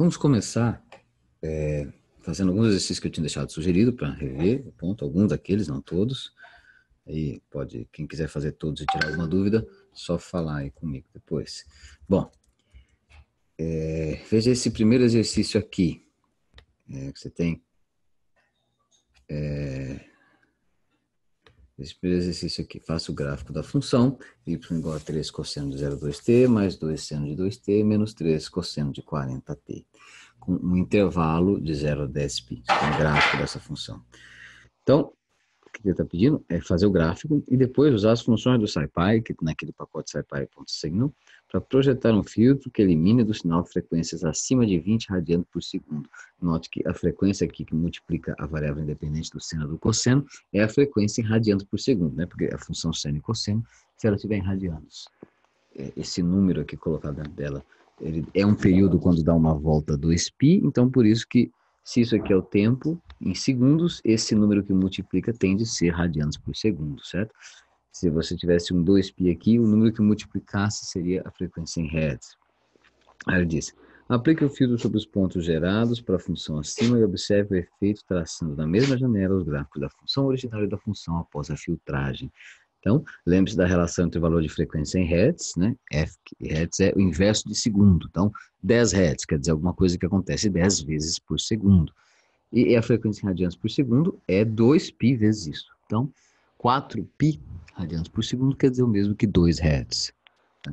Vamos começar é, fazendo alguns exercícios que eu tinha deixado sugerido para rever o ponto, alguns daqueles, não todos. Aí pode, quem quiser fazer todos e tirar alguma dúvida, só falar aí comigo depois. Bom, é, veja esse primeiro exercício aqui. É, você tem é, esse primeiro exercício aqui, faço o gráfico da função y igual a 3 cosseno de 0,2t mais 2 seno de 2t menos 3 cosseno de 40t, com um intervalo de 0 a 10 π, o gráfico dessa função. Então, o que ele está pedindo é fazer o gráfico e depois usar as funções do SciPy, que naquele pacote SciPy.signal, para tá projetar um filtro que elimine do sinal frequências acima de 20 radianos por segundo. Note que a frequência aqui que multiplica a variável independente do seno do cosseno é a frequência em radianos por segundo, né? porque a função seno e cosseno, se ela tiver em radianos, é, esse número aqui colocado dentro dela, ele é um período quando dá uma volta do pi, então por isso que se isso aqui é o tempo em segundos, esse número que multiplica tem de ser radianos por segundo, certo? se você tivesse um 2π aqui, o número que multiplicasse seria a frequência em hertz. Aí ele disse, aplique o filtro sobre os pontos gerados para a função acima e observe o efeito traçando na mesma janela os gráficos da função original e da função após a filtragem. Então, lembre-se da relação entre o valor de frequência em hertz, né? F hertz é o inverso de segundo. Então, 10 hertz quer dizer alguma coisa que acontece 10 vezes por segundo. E a frequência em radianos por segundo é 2π vezes isso. Então, 4 π radianos por segundo quer dizer o mesmo que 2 hertz né?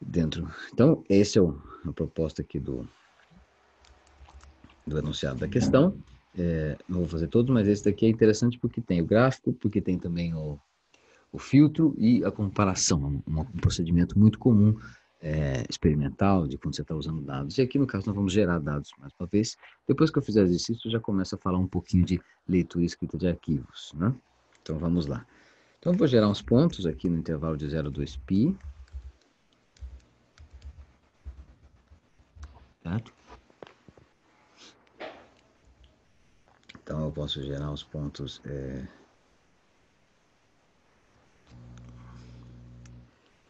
Dentro. Então, essa é o, a proposta aqui do, do enunciado da questão. É, não vou fazer todos, mas esse daqui é interessante porque tem o gráfico, porque tem também o, o filtro e a comparação, é um, um procedimento muito comum é, experimental, de quando você está usando dados. E aqui, no caso, nós vamos gerar dados mais uma vez. Depois que eu fizer o exercício, já começa a falar um pouquinho de leitura e escrita de arquivos. Né? Então, vamos lá. Então, eu vou gerar uns pontos aqui no intervalo de 2 π Certo? Então, eu posso gerar os pontos... É...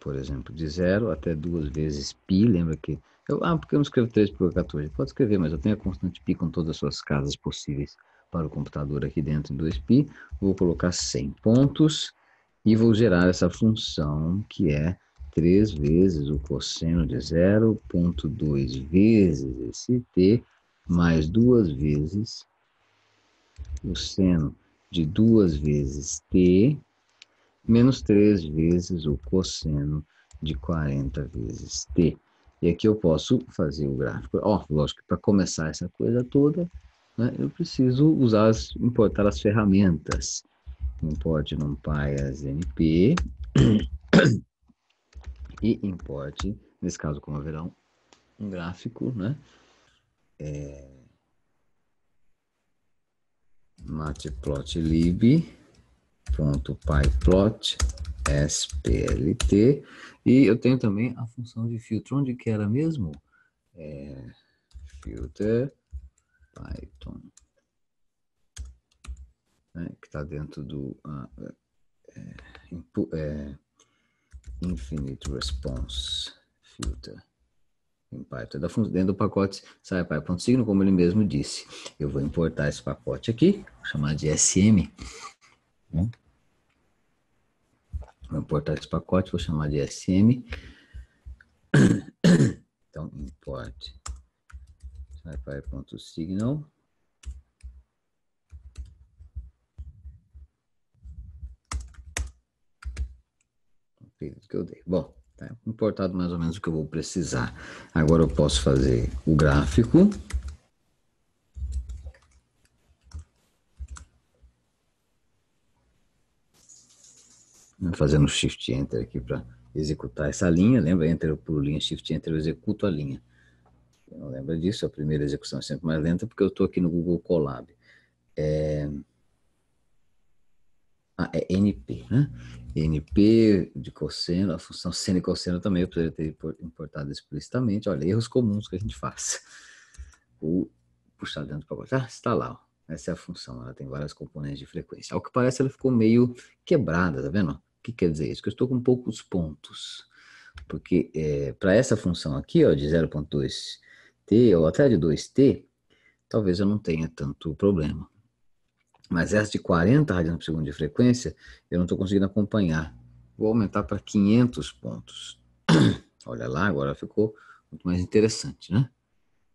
por exemplo, de zero até duas vezes π, lembra que... Eu, ah, porque eu não escrevo 3 por 14? Pode escrever, mas eu tenho a constante π com todas as suas casas possíveis para o computador aqui dentro em 2π. Vou colocar 100 pontos e vou gerar essa função que é 3 vezes o cosseno de 0.2 vezes esse t, mais duas vezes o seno de duas vezes t, menos 3 vezes o cosseno de 40 vezes t. E aqui eu posso fazer o gráfico. Ó, oh, lógico, para começar essa coisa toda, né, eu preciso usar as, importar as ferramentas. Importe NumPy as NP e importe, nesse caso, como haverá um gráfico, né? É, matplotlib pyplot splt e eu tenho também a função de filtro, onde que era mesmo? É, filter python né, que está dentro do uh, é, infinite response filter em Python. Dentro do pacote sai Python signo, como ele mesmo disse. Eu vou importar esse pacote aqui, chamar de SM, né? Vou importar esse pacote, vou chamar de SM. Então, import signal. que eu dei. Bom, tá importado mais ou menos o que eu vou precisar. Agora eu posso fazer o gráfico. Né, fazendo shift enter aqui para executar essa linha, lembra? Enter por linha, shift enter eu executo a linha. Não lembra disso, a primeira execução é sempre mais lenta porque eu estou aqui no Google Colab. É... Ah, é NP, né? NP de cosseno, a função seno e cosseno também, eu poderia ter importado explicitamente. Olha, erros comuns que a gente faz. O puxar dentro para baixo. ah, está lá. Ó. Essa é a função, ela tem várias componentes de frequência. Ao que parece, ela ficou meio quebrada, tá vendo? O que quer dizer isso? Que eu estou com poucos pontos. Porque é, para essa função aqui, ó, de 0.2t ou até de 2t, talvez eu não tenha tanto problema. Mas essa de 40 radianos por segundo de frequência, eu não estou conseguindo acompanhar. Vou aumentar para 500 pontos. Olha lá, agora ficou muito mais interessante, né?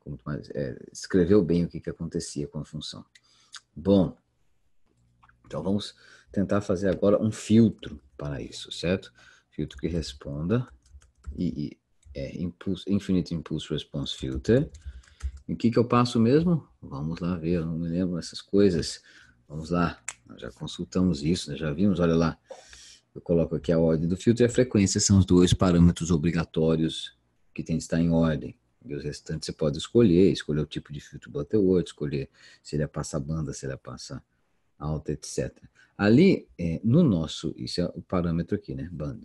Muito mais, é, escreveu bem o que, que acontecia com a função. Bom, então vamos tentar fazer agora um filtro para isso, certo? Filtro que responda e, é impulse, Infinite Impulse Response Filter. E o que, que eu passo mesmo? Vamos lá ver, eu não me lembro essas coisas. Vamos lá, Nós já consultamos isso, já vimos, olha lá. Eu coloco aqui a ordem do filtro e a frequência são os dois parâmetros obrigatórios que tem que estar em ordem. E os restantes você pode escolher, escolher o tipo de filtro botar até escolher se ele é passa banda, se ele é passa alta, etc. Ali, é, no nosso, isso é o parâmetro aqui, né, band.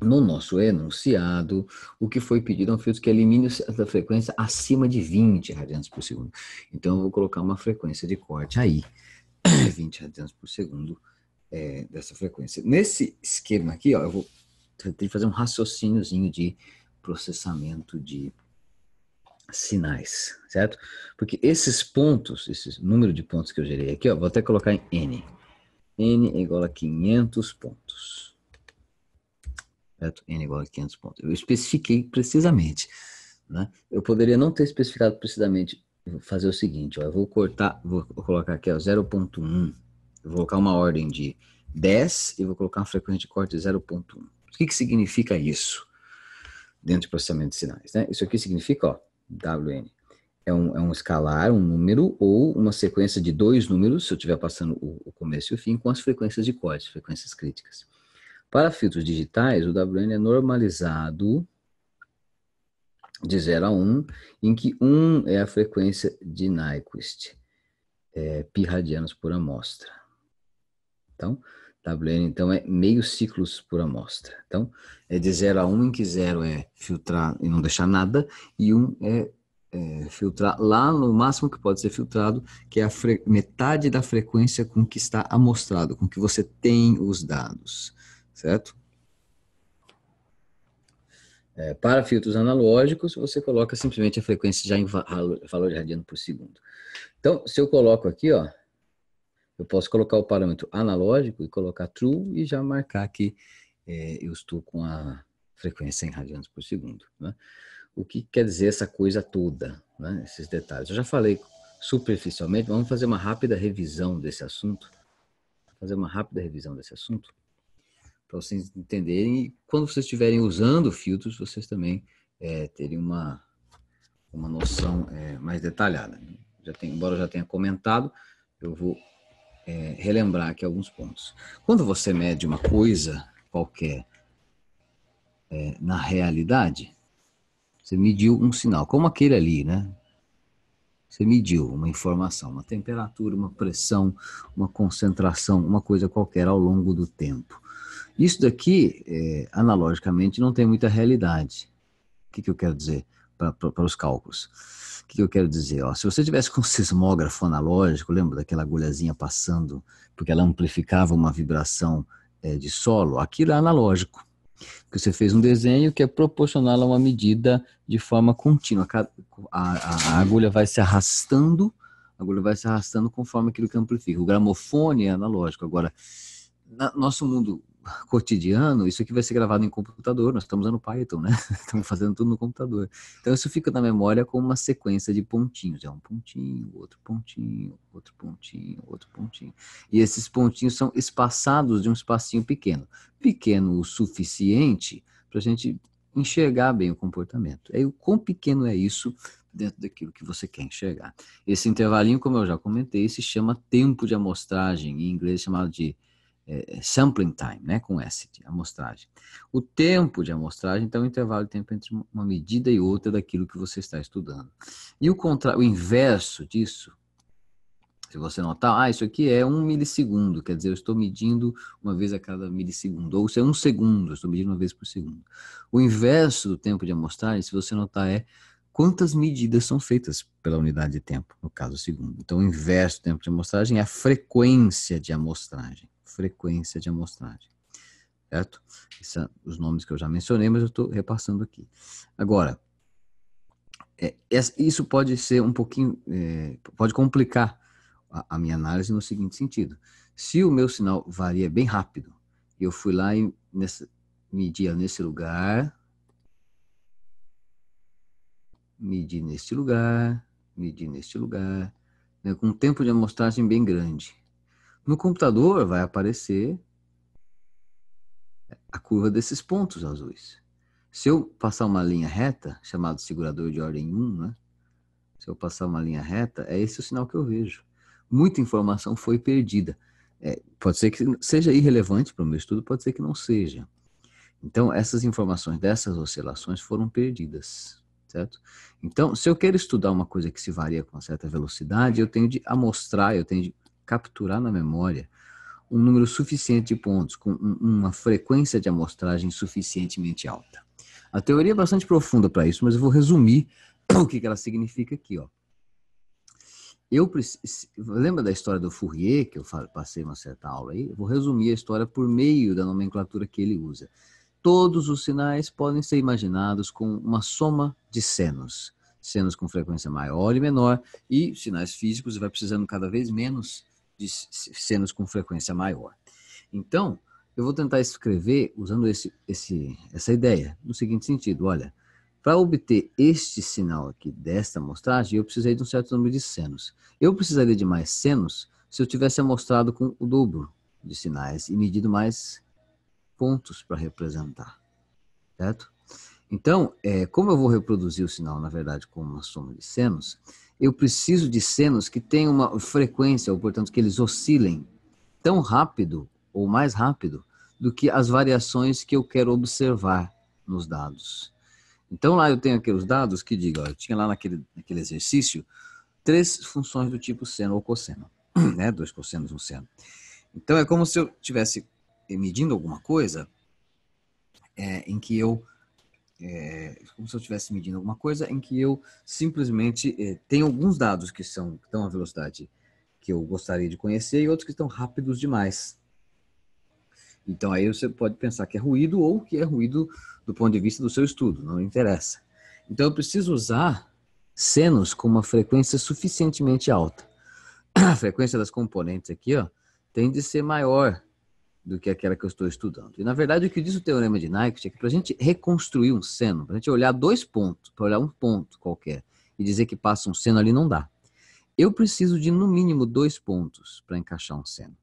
No nosso enunciado, o que foi pedido é um filtro que elimine a frequência acima de 20 radianos por segundo. Então, eu vou colocar uma frequência de corte aí, 20 radianos por segundo é, dessa frequência. Nesse esquema aqui, ó, eu vou tentar fazer um raciocíniozinho de processamento de sinais, certo? Porque esses pontos, esse número de pontos que eu gerei aqui, ó, vou até colocar em N. N é igual a 500 pontos. Certo? N é igual a 500 pontos. Eu especifiquei precisamente. Né? Eu poderia não ter especificado precisamente, vou fazer o seguinte, ó, eu vou cortar, vou colocar aqui 0.1, vou colocar uma ordem de 10 e vou colocar uma frequência de corte de 0.1. O que, que significa isso dentro do processamento de sinais? Né? Isso aqui significa, ó, WN. É um, é um escalar, um número ou uma sequência de dois números, se eu estiver passando o, o começo e o fim, com as frequências de corte, frequências críticas. Para filtros digitais, o WN é normalizado de 0 a 1, um, em que 1 um é a frequência de Nyquist, é, pi radianos por amostra. Então, WN, então, é meio ciclos por amostra. Então, é de 0 a 1, um, em que 0 é filtrar e não deixar nada, e 1 um é, é, filtrar lá no máximo que pode ser filtrado, que é a metade da frequência com que está amostrado, com que você tem os dados, certo? É, para filtros analógicos, você coloca simplesmente a frequência já em valor, valor de radiano por segundo. Então, se eu coloco aqui, ó, eu posso colocar o parâmetro analógico e colocar true e já marcar que é, eu estou com a frequência em radianos por segundo. Né? O que quer dizer essa coisa toda, né? esses detalhes? Eu já falei superficialmente, vamos fazer uma rápida revisão desse assunto. fazer uma rápida revisão desse assunto para vocês entenderem. E quando vocês estiverem usando filtros, vocês também é, terem uma, uma noção é, mais detalhada. Né? Já tem, embora eu já tenha comentado, eu vou é, relembrar aqui alguns pontos. Quando você mede uma coisa qualquer é, na realidade, você mediu um sinal, como aquele ali, né? Você mediu uma informação, uma temperatura, uma pressão, uma concentração, uma coisa qualquer ao longo do tempo. Isso daqui, é, analogicamente, não tem muita realidade. O que, que eu quero dizer para os cálculos? O que eu quero dizer? Ó, se você tivesse com um sismógrafo analógico, lembra daquela agulhazinha passando, porque ela amplificava uma vibração é, de solo, aquilo é analógico. Porque você fez um desenho que é proporcional a uma medida de forma contínua. A, a, a agulha vai se arrastando, a agulha vai se arrastando conforme aquilo que amplifica. O gramofone é analógico. Agora, na, nosso mundo cotidiano, isso aqui vai ser gravado em computador, nós estamos usando Python, né? estamos fazendo tudo no computador. Então isso fica na memória como uma sequência de pontinhos, é um pontinho, outro pontinho, outro pontinho, outro pontinho. E esses pontinhos são espaçados de um espacinho pequeno, pequeno o suficiente para a gente enxergar bem o comportamento. Aí o quão pequeno é isso dentro daquilo que você quer enxergar. Esse intervalinho, como eu já comentei, se chama tempo de amostragem, em inglês é chamado de é, é, sampling time, né, com S, de amostragem. O tempo de amostragem, então, é o intervalo de tempo entre uma medida e outra daquilo que você está estudando. E o, contra... o inverso disso, se você notar, ah, isso aqui é um milissegundo, quer dizer, eu estou medindo uma vez a cada milissegundo, ou se é um segundo, eu estou medindo uma vez por segundo. O inverso do tempo de amostragem, se você notar, é quantas medidas são feitas pela unidade de tempo, no caso segundo. Então, o inverso do tempo de amostragem é a frequência de amostragem frequência de amostragem. Certo? São os nomes que eu já mencionei, mas eu estou repassando aqui. Agora, é, isso pode ser um pouquinho, é, pode complicar a, a, minha análise no seguinte sentido: se o meu sinal varia bem rápido, eu fui lá e nessa, media nesse lugar, medir neste lugar, medir neste lugar, né, com um tempo de amostragem bem grande. No computador vai aparecer a curva desses pontos azuis. Se eu passar uma linha reta, chamado segurador de ordem 1, né? se eu passar uma linha reta, é esse o sinal que eu vejo. Muita informação foi perdida. É, pode ser que seja irrelevante para o meu estudo, pode ser que não seja. Então, essas informações dessas oscilações foram perdidas, certo? Então, se eu quero estudar uma coisa que se varia com uma certa velocidade, eu tenho de amostrar, eu tenho de capturar na memória um número suficiente de pontos, com uma frequência de amostragem suficientemente alta. A teoria é bastante profunda para isso, mas eu vou resumir o que ela significa aqui. Ó. Eu lembra da história do Fourier, que eu passei uma certa aula aí? Eu vou resumir a história por meio da nomenclatura que ele usa. Todos os sinais podem ser imaginados com uma soma de senos. Senos com frequência maior e menor, e sinais físicos vai precisando cada vez menos de senos com frequência maior. Então, eu vou tentar escrever usando esse, esse, essa ideia, no seguinte sentido: olha, para obter este sinal aqui desta amostragem, eu precisei de um certo número de senos. Eu precisaria de mais senos se eu tivesse amostrado com o dobro de sinais e medido mais pontos para representar, certo? Então, é, como eu vou reproduzir o sinal, na verdade, com uma soma de senos, eu preciso de senos que tenham uma frequência, ou portanto que eles oscilem tão rápido ou mais rápido do que as variações que eu quero observar nos dados. Então lá eu tenho aqueles dados que digo, ó, eu tinha lá naquele, naquele exercício três funções do tipo seno ou cosseno, né? Dois cossenos, um seno. Então é como se eu estivesse eh, medindo alguma coisa é, em que eu é, como se eu estivesse medindo alguma coisa em que eu simplesmente é, tenho alguns dados que são que estão à velocidade que eu gostaria de conhecer e outros que estão rápidos demais. Então aí você pode pensar que é ruído ou que é ruído do ponto de vista do seu estudo, não interessa. Então eu preciso usar senos com uma frequência suficientemente alta. A frequência das componentes aqui ó, tem de ser maior do que aquela que eu estou estudando. E, na verdade, o que diz o Teorema de Nyquist é que para a gente reconstruir um seno, para a gente olhar dois pontos, para olhar um ponto qualquer, e dizer que passa um seno ali, não dá. Eu preciso de, no mínimo, dois pontos para encaixar um seno.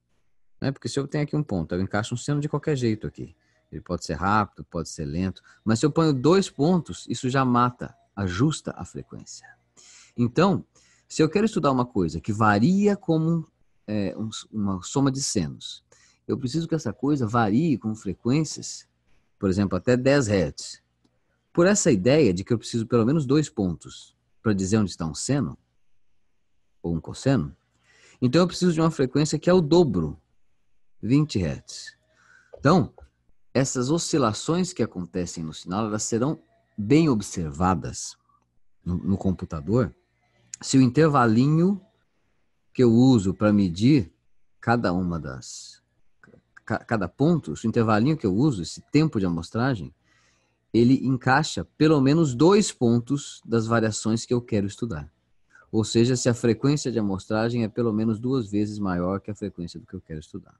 Né? Porque se eu tenho aqui um ponto, eu encaixo um seno de qualquer jeito aqui. Ele pode ser rápido, pode ser lento, mas se eu ponho dois pontos, isso já mata, ajusta a frequência. Então, se eu quero estudar uma coisa que varia como é, um, uma soma de senos, eu preciso que essa coisa varie com frequências, por exemplo, até 10 Hz. Por essa ideia de que eu preciso pelo menos dois pontos para dizer onde está um seno ou um cosseno, então eu preciso de uma frequência que é o dobro, 20 Hz. Então, essas oscilações que acontecem no sinal, elas serão bem observadas no, no computador se o intervalinho que eu uso para medir cada uma das cada ponto, o intervalinho que eu uso, esse tempo de amostragem, ele encaixa pelo menos dois pontos das variações que eu quero estudar. Ou seja, se a frequência de amostragem é pelo menos duas vezes maior que a frequência do que eu quero estudar.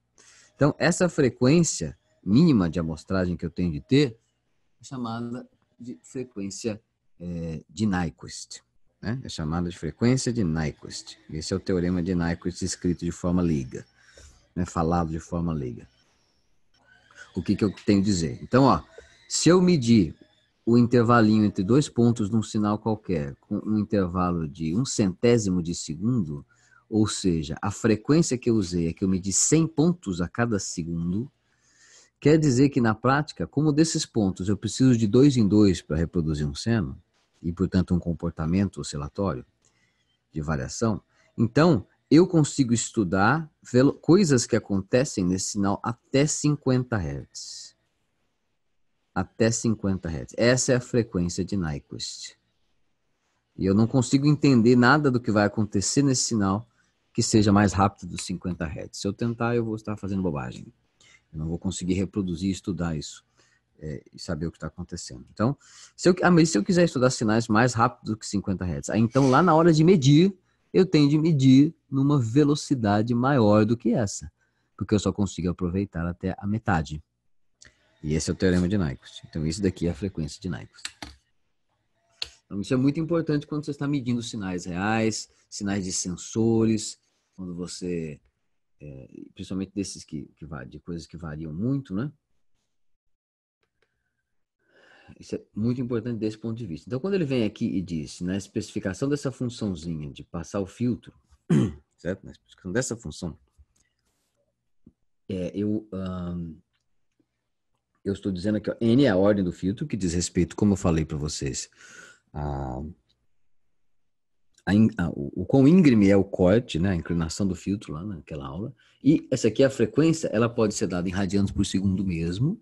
Então, essa frequência mínima de amostragem que eu tenho de ter é chamada de frequência é, de Nyquist. Né? É chamada de frequência de Nyquist. Esse é o teorema de Nyquist escrito de forma liga, né? falado de forma liga o que, que eu tenho a dizer. Então, ó, se eu medir o intervalinho entre dois pontos num sinal qualquer com um intervalo de um centésimo de segundo, ou seja, a frequência que eu usei é que eu medi 100 pontos a cada segundo, quer dizer que na prática, como desses pontos eu preciso de dois em dois para reproduzir um seno, e portanto um comportamento oscilatório de variação, então eu consigo estudar coisas que acontecem nesse sinal até 50 Hz. Até 50 Hz. Essa é a frequência de Nyquist. E eu não consigo entender nada do que vai acontecer nesse sinal que seja mais rápido dos 50 Hz. Se eu tentar, eu vou estar fazendo bobagem. Eu não vou conseguir reproduzir e estudar isso é, e saber o que está acontecendo. Então, se eu, ah, se eu quiser estudar sinais mais rápido do que 50 Hz, aí então lá na hora de medir, eu tenho de medir numa velocidade maior do que essa, porque eu só consigo aproveitar até a metade. E esse é o teorema de Nyquist. Então, isso daqui é a frequência de Nyquist. Então, isso é muito importante quando você está medindo sinais reais, sinais de sensores, quando você, é, principalmente desses que, que de coisas que variam muito, né? Isso é muito importante desse ponto de vista. Então, quando ele vem aqui e diz na especificação dessa funçãozinha de passar o filtro, certo? Na especificação dessa função, é, eu, um, eu estou dizendo aqui, ó, N é a ordem do filtro, que diz respeito, como eu falei para vocês, a, a, a, o, o quão íngreme é o corte, né, a inclinação do filtro lá naquela aula. E essa aqui, a frequência, ela pode ser dada em radianos por segundo mesmo,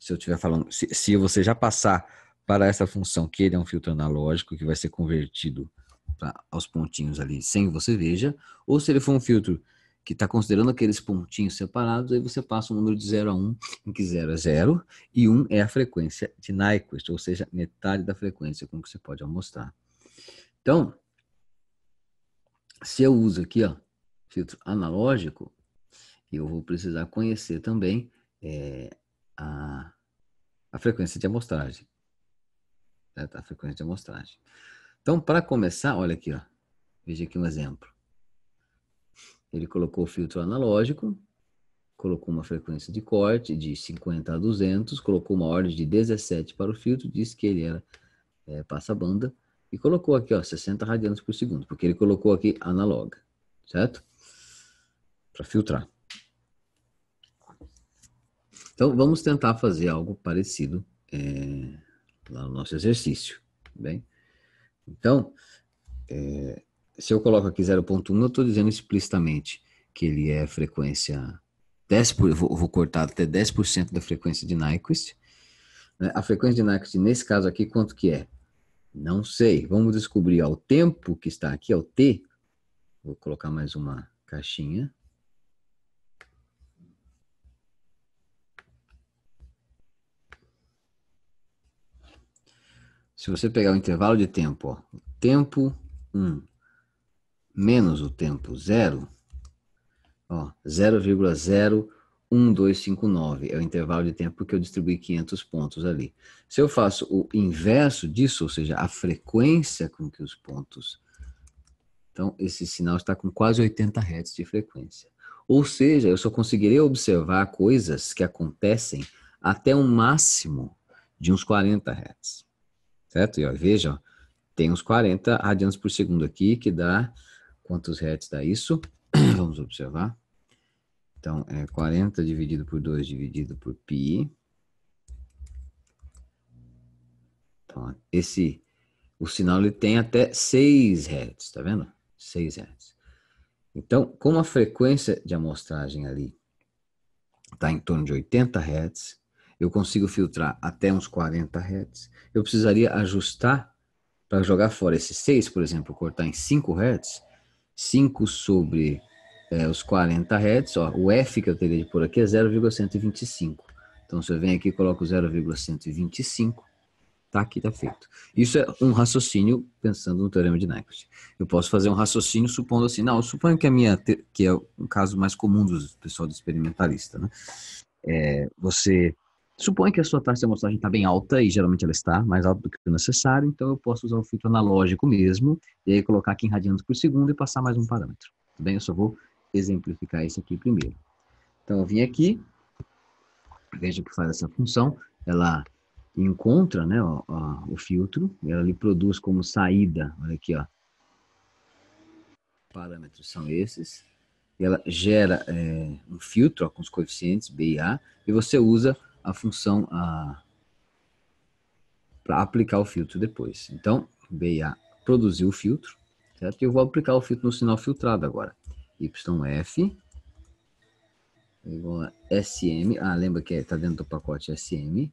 se eu estiver falando, se, se você já passar para essa função que ele é um filtro analógico que vai ser convertido pra, aos pontinhos ali sem que você veja, ou se ele for um filtro que está considerando aqueles pontinhos separados, aí você passa um número de 0 a 1, um, em que 0 é 0 e 1 um é a frequência de Nyquist, ou seja, metade da frequência com que você pode almostrar. Então, se eu uso aqui, ó, filtro analógico, eu vou precisar conhecer também é, a, a frequência de amostragem. Certo? A frequência de amostragem. Então, para começar, olha aqui, ó. veja aqui um exemplo. Ele colocou o filtro analógico, colocou uma frequência de corte de 50 a 200, colocou uma ordem de 17 para o filtro, disse que ele era é, passa-banda, e colocou aqui ó, 60 radianos por segundo, porque ele colocou aqui analoga, certo? Para filtrar. Então, vamos tentar fazer algo parecido é, lá no nosso exercício, bem? Então, é, se eu coloco aqui 0.1, eu estou dizendo explicitamente que ele é frequência 10%, por, vou, vou cortar até 10% da frequência de Nyquist. Né? A frequência de Nyquist, nesse caso aqui, quanto que é? Não sei. Vamos descobrir ao tempo que está aqui, ao T. Vou colocar mais uma caixinha. Se você pegar o intervalo de tempo, ó, tempo 1 um, menos o tempo 0, 0,01259 é o intervalo de tempo que eu distribuí 500 pontos ali. Se eu faço o inverso disso, ou seja, a frequência com que os pontos... Então, esse sinal está com quase 80 Hz de frequência. Ou seja, eu só conseguirei observar coisas que acontecem até um máximo de uns 40 Hz certo? E ó, veja, ó, tem uns 40 radianos por segundo aqui, que dá quantos hertz dá isso? Vamos observar. Então, é 40 dividido por 2 dividido por π. Então, esse, o sinal ele tem até 6 hertz, tá vendo? 6 hertz. Então, como a frequência de amostragem ali está em torno de 80 hertz, eu consigo filtrar até uns 40 Hz, eu precisaria ajustar para jogar fora esse 6, por exemplo, cortar em 5 Hz, 5 sobre é, os 40 Hz, ó, o F que eu teria de pôr aqui é 0,125. Então, se eu venho aqui e coloco 0,125, tá aqui, tá feito. Isso é um raciocínio pensando no teorema de Nyquist. Eu posso fazer um raciocínio supondo assim, não, eu suponho que a minha, que é um caso mais comum do pessoal do experimentalista, né? É, você Suponha que a sua taxa de amostragem está bem alta, e geralmente ela está mais alta do que o necessário, então eu posso usar o filtro analógico mesmo, e aí colocar aqui em radianos por segundo e passar mais um parâmetro. Tudo tá bem? Eu só vou exemplificar isso aqui primeiro. Então eu vim aqui, veja que faz essa função, ela encontra né, ó, ó, o filtro, ela lhe produz como saída, olha aqui, ó. Parâmetros são esses. E ela gera é, um filtro ó, com os coeficientes B e A, e você usa a função a para aplicar o filtro depois. Então, BA produziu o filtro, certo? E eu vou aplicar o filtro no sinal filtrado agora. YF igual a SM, ah, lembra que está é, dentro do pacote SM.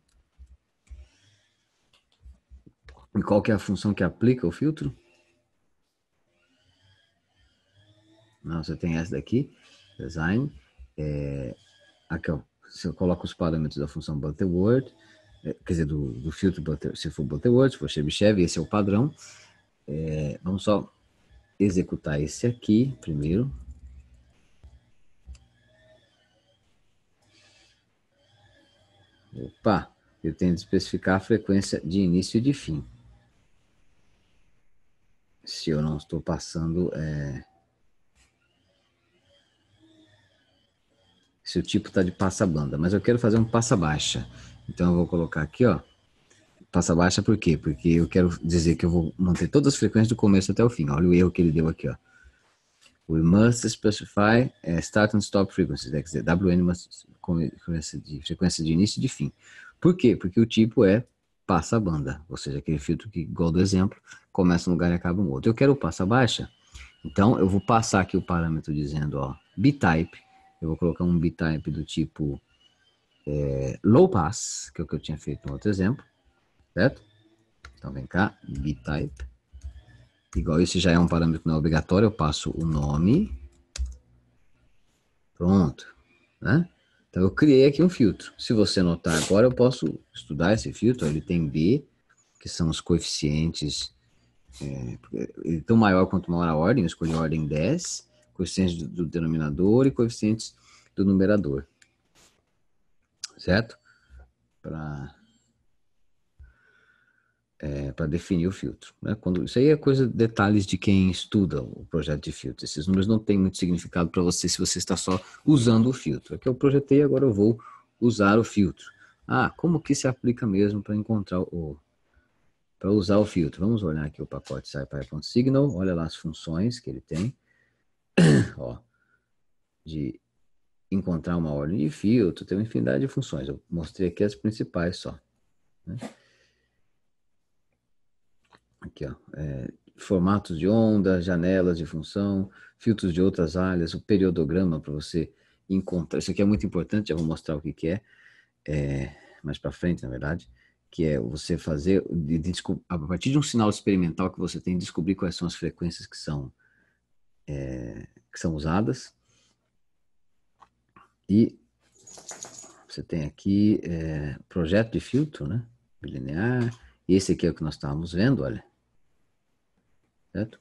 E qual que é a função que aplica o filtro? Não, você tem essa daqui, design, é, aqui ó, se eu coloco os parâmetros da função Butterword, é, quer dizer, do, do filtro Butter, se for Butterword, se for Chebyshev, esse é o padrão. É, vamos só executar esse aqui primeiro. Opa, eu tenho de especificar a frequência de início e de fim. Se eu não estou passando... É, se o tipo está de passa banda, mas eu quero fazer um passa baixa. Então eu vou colocar aqui, ó, passa baixa por quê? Porque eu quero dizer que eu vou manter todas as frequências do começo até o fim. Olha o erro que ele deu aqui, ó. We must specify uh, start and stop frequencies, quer dizer, WN must, frequência de, frequência de início e de fim. Por quê? Porque o tipo é passa banda, ou seja, aquele filtro que, igual do exemplo, começa um lugar e acaba um outro. Eu quero o passa baixa, então eu vou passar aqui o parâmetro dizendo, ó, B-type eu vou colocar um B-type do tipo é, low pass, que é o que eu tinha feito no outro exemplo, certo? Então vem cá, B-type. Igual esse já é um parâmetro que não é obrigatório, eu passo o nome. Pronto. Né? Então eu criei aqui um filtro. Se você notar agora, eu posso estudar esse filtro. Ele tem B, que são os coeficientes. É, é, ele é tão maior quanto maior a ordem, eu escolhi a ordem 10 coeficientes do, denominador e coeficientes do numerador. Certo? Para é, definir o filtro. Né? Quando, isso aí é coisa, detalhes de quem estuda o projeto de filtro. Esses números não têm muito significado para você se você está só usando o filtro. Aqui eu projetei, agora eu vou usar o filtro. Ah, como que se aplica mesmo para encontrar o. para usar o filtro? Vamos olhar aqui o pacote SciPy.signal, olha lá as funções que ele tem. ó, de encontrar uma ordem de filtro, tem uma infinidade de funções. Eu mostrei aqui as principais só. Né? Aqui, ó, é, formatos de onda, janelas de função, filtros de outras áreas, o periodograma para você encontrar. Isso aqui é muito importante, já vou mostrar o que, que é, é mais para frente, na verdade, que é você fazer, de, de, a partir de um sinal experimental que você tem, descobrir quais são as frequências que são é, que são usadas. E você tem aqui é, projeto de filtro, né? Bilinear. Esse aqui é o que nós estávamos vendo, olha. Certo?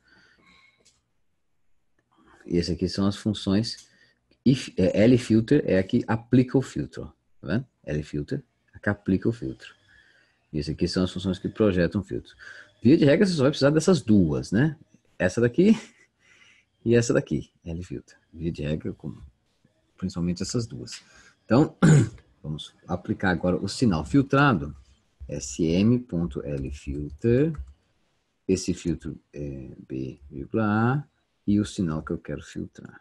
E esse aqui são as funções. é, L filter é a que aplica o filtro. Tá vendo? L filter é a que aplica o filtro. E esse aqui são as funções que projetam o filtro. Via de regra, você só vai precisar dessas duas, né? Essa daqui e essa daqui, L-Filter. Via de regra, como, principalmente essas duas. Então, vamos aplicar agora o sinal filtrado, sm.lfilter, esse filtro é B, A, e o sinal que eu quero filtrar.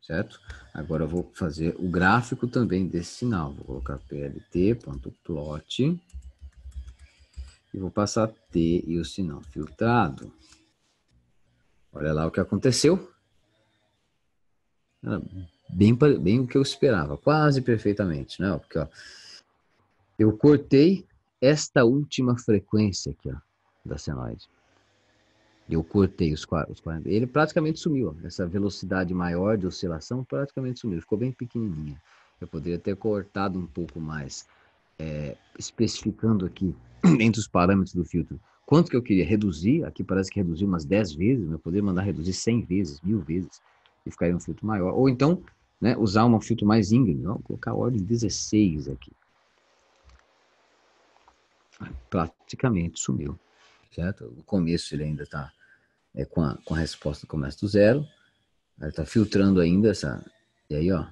Certo? Agora eu vou fazer o gráfico também desse sinal. Vou colocar plt.plot e vou passar T e o sinal filtrado. Olha lá o que aconteceu. Ah, bem, bem o que eu esperava, quase perfeitamente, né? Porque, ó, eu cortei esta última frequência aqui, ó, da senoide. Eu cortei os, os 40. Ele praticamente sumiu. Ó. Essa velocidade maior de oscilação praticamente sumiu. Ficou bem pequenininha. Eu poderia ter cortado um pouco mais, é, especificando aqui, entre os parâmetros do filtro, quanto que eu queria reduzir, aqui parece que reduziu umas 10 vezes, eu poderia mandar reduzir 100 vezes, mil vezes, e ficaria um filtro maior. Ou então, né, usar um filtro mais íngreme, vou colocar a ordem 16 aqui. Ah, praticamente sumiu, certo? O começo ele ainda está é, com, a, com a resposta do começo do zero, ele está filtrando ainda essa, e aí, ó,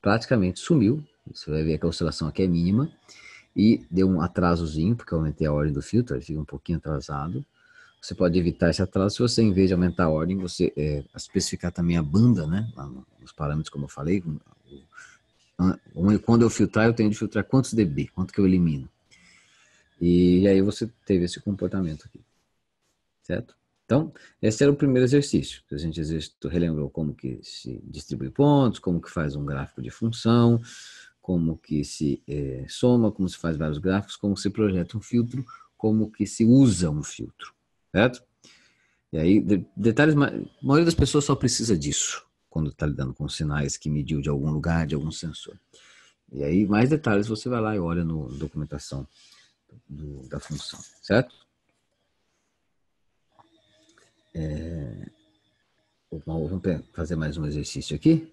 praticamente sumiu, você vai ver que a oscilação aqui é mínima, e deu um atrasozinho, porque eu aumentei a ordem do filtro, ele fica um pouquinho atrasado. Você pode evitar esse atraso se você, em vez de aumentar a ordem, você é, especificar também a banda, né? Os parâmetros, como eu falei. Quando eu filtrar, eu tenho de filtrar quantos dB, quanto que eu elimino. E aí você teve esse comportamento aqui, certo? Então, esse era o primeiro exercício. A gente exercitou, relembrou como que se distribui pontos, como que faz um gráfico de função, como que se é, soma, como se faz vários gráficos, como se projeta um filtro, como que se usa um filtro, certo? E aí, detalhes, a maioria das pessoas só precisa disso quando está lidando com sinais que mediu de algum lugar, de algum sensor. E aí, mais detalhes você vai lá e olha no documentação do, da função, certo? É, vamos fazer mais um exercício aqui.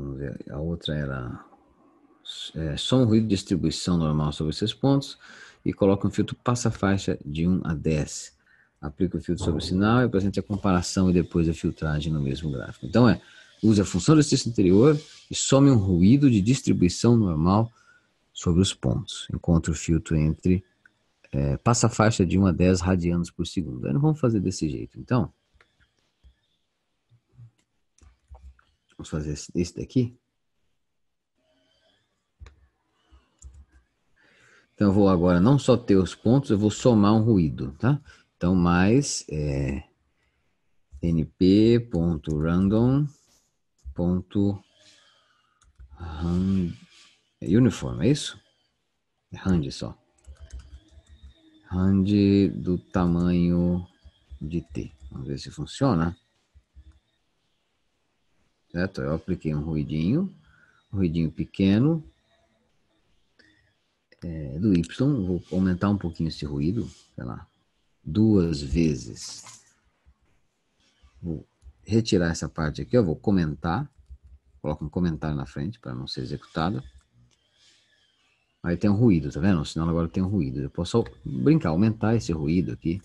Vamos ver, a outra era é, som, ruído, de distribuição normal sobre esses pontos e coloca um filtro passa-faixa de 1 a 10. Aplica o filtro sobre o sinal e apresente a comparação e depois a filtragem no mesmo gráfico. Então é, use a função do exercício anterior e some um ruído de distribuição normal sobre os pontos. Encontre o filtro entre é, passa-faixa de 1 a 10 radianos por segundo. Aí não vamos fazer desse jeito, então. Vamos fazer esse daqui. Então, eu vou agora não só ter os pontos, eu vou somar um ruído, tá? Então, mais é, np.random.uniform, é, é isso? Rand é só. Rand do tamanho de T. Vamos ver se funciona certo? Eu apliquei um ruidinho, um ruidinho pequeno, é, do Y, vou aumentar um pouquinho esse ruído, sei lá, duas vezes. Vou retirar essa parte aqui, eu vou comentar, coloco um comentário na frente para não ser executado. Aí tem um ruído, tá vendo? O sinal agora tem um ruído. Eu posso brincar, aumentar esse ruído aqui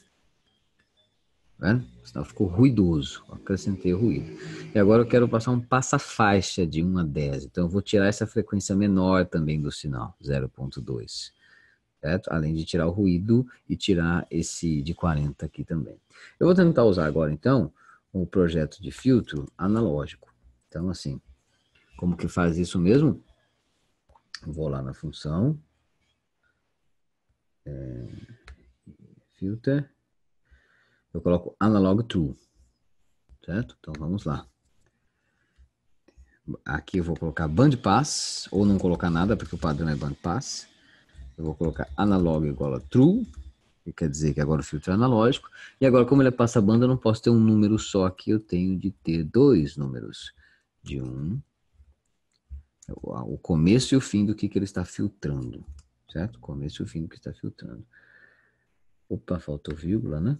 o né? Senão ficou ruidoso. Acrescentei ruído. E agora eu quero passar um passa-faixa de 1 a 10. Então eu vou tirar essa frequência menor também do sinal, 0.2. Certo? Além de tirar o ruído e tirar esse de 40 aqui também. Eu vou tentar usar agora então o projeto de filtro analógico. Então assim, como que faz isso mesmo? Vou lá na função. É, filter eu coloco analog to, certo? Então vamos lá. Aqui eu vou colocar bandpass, ou não colocar nada, porque o padrão é bandpass. Eu vou colocar analog igual a true, que quer dizer que agora o filtro é analógico. E agora, como ele é passa banda, eu não posso ter um número só aqui, eu tenho de ter dois números. De um, o começo e o fim do que, que ele está filtrando, certo? O começo e o fim do que está filtrando. Opa, faltou vírgula, né?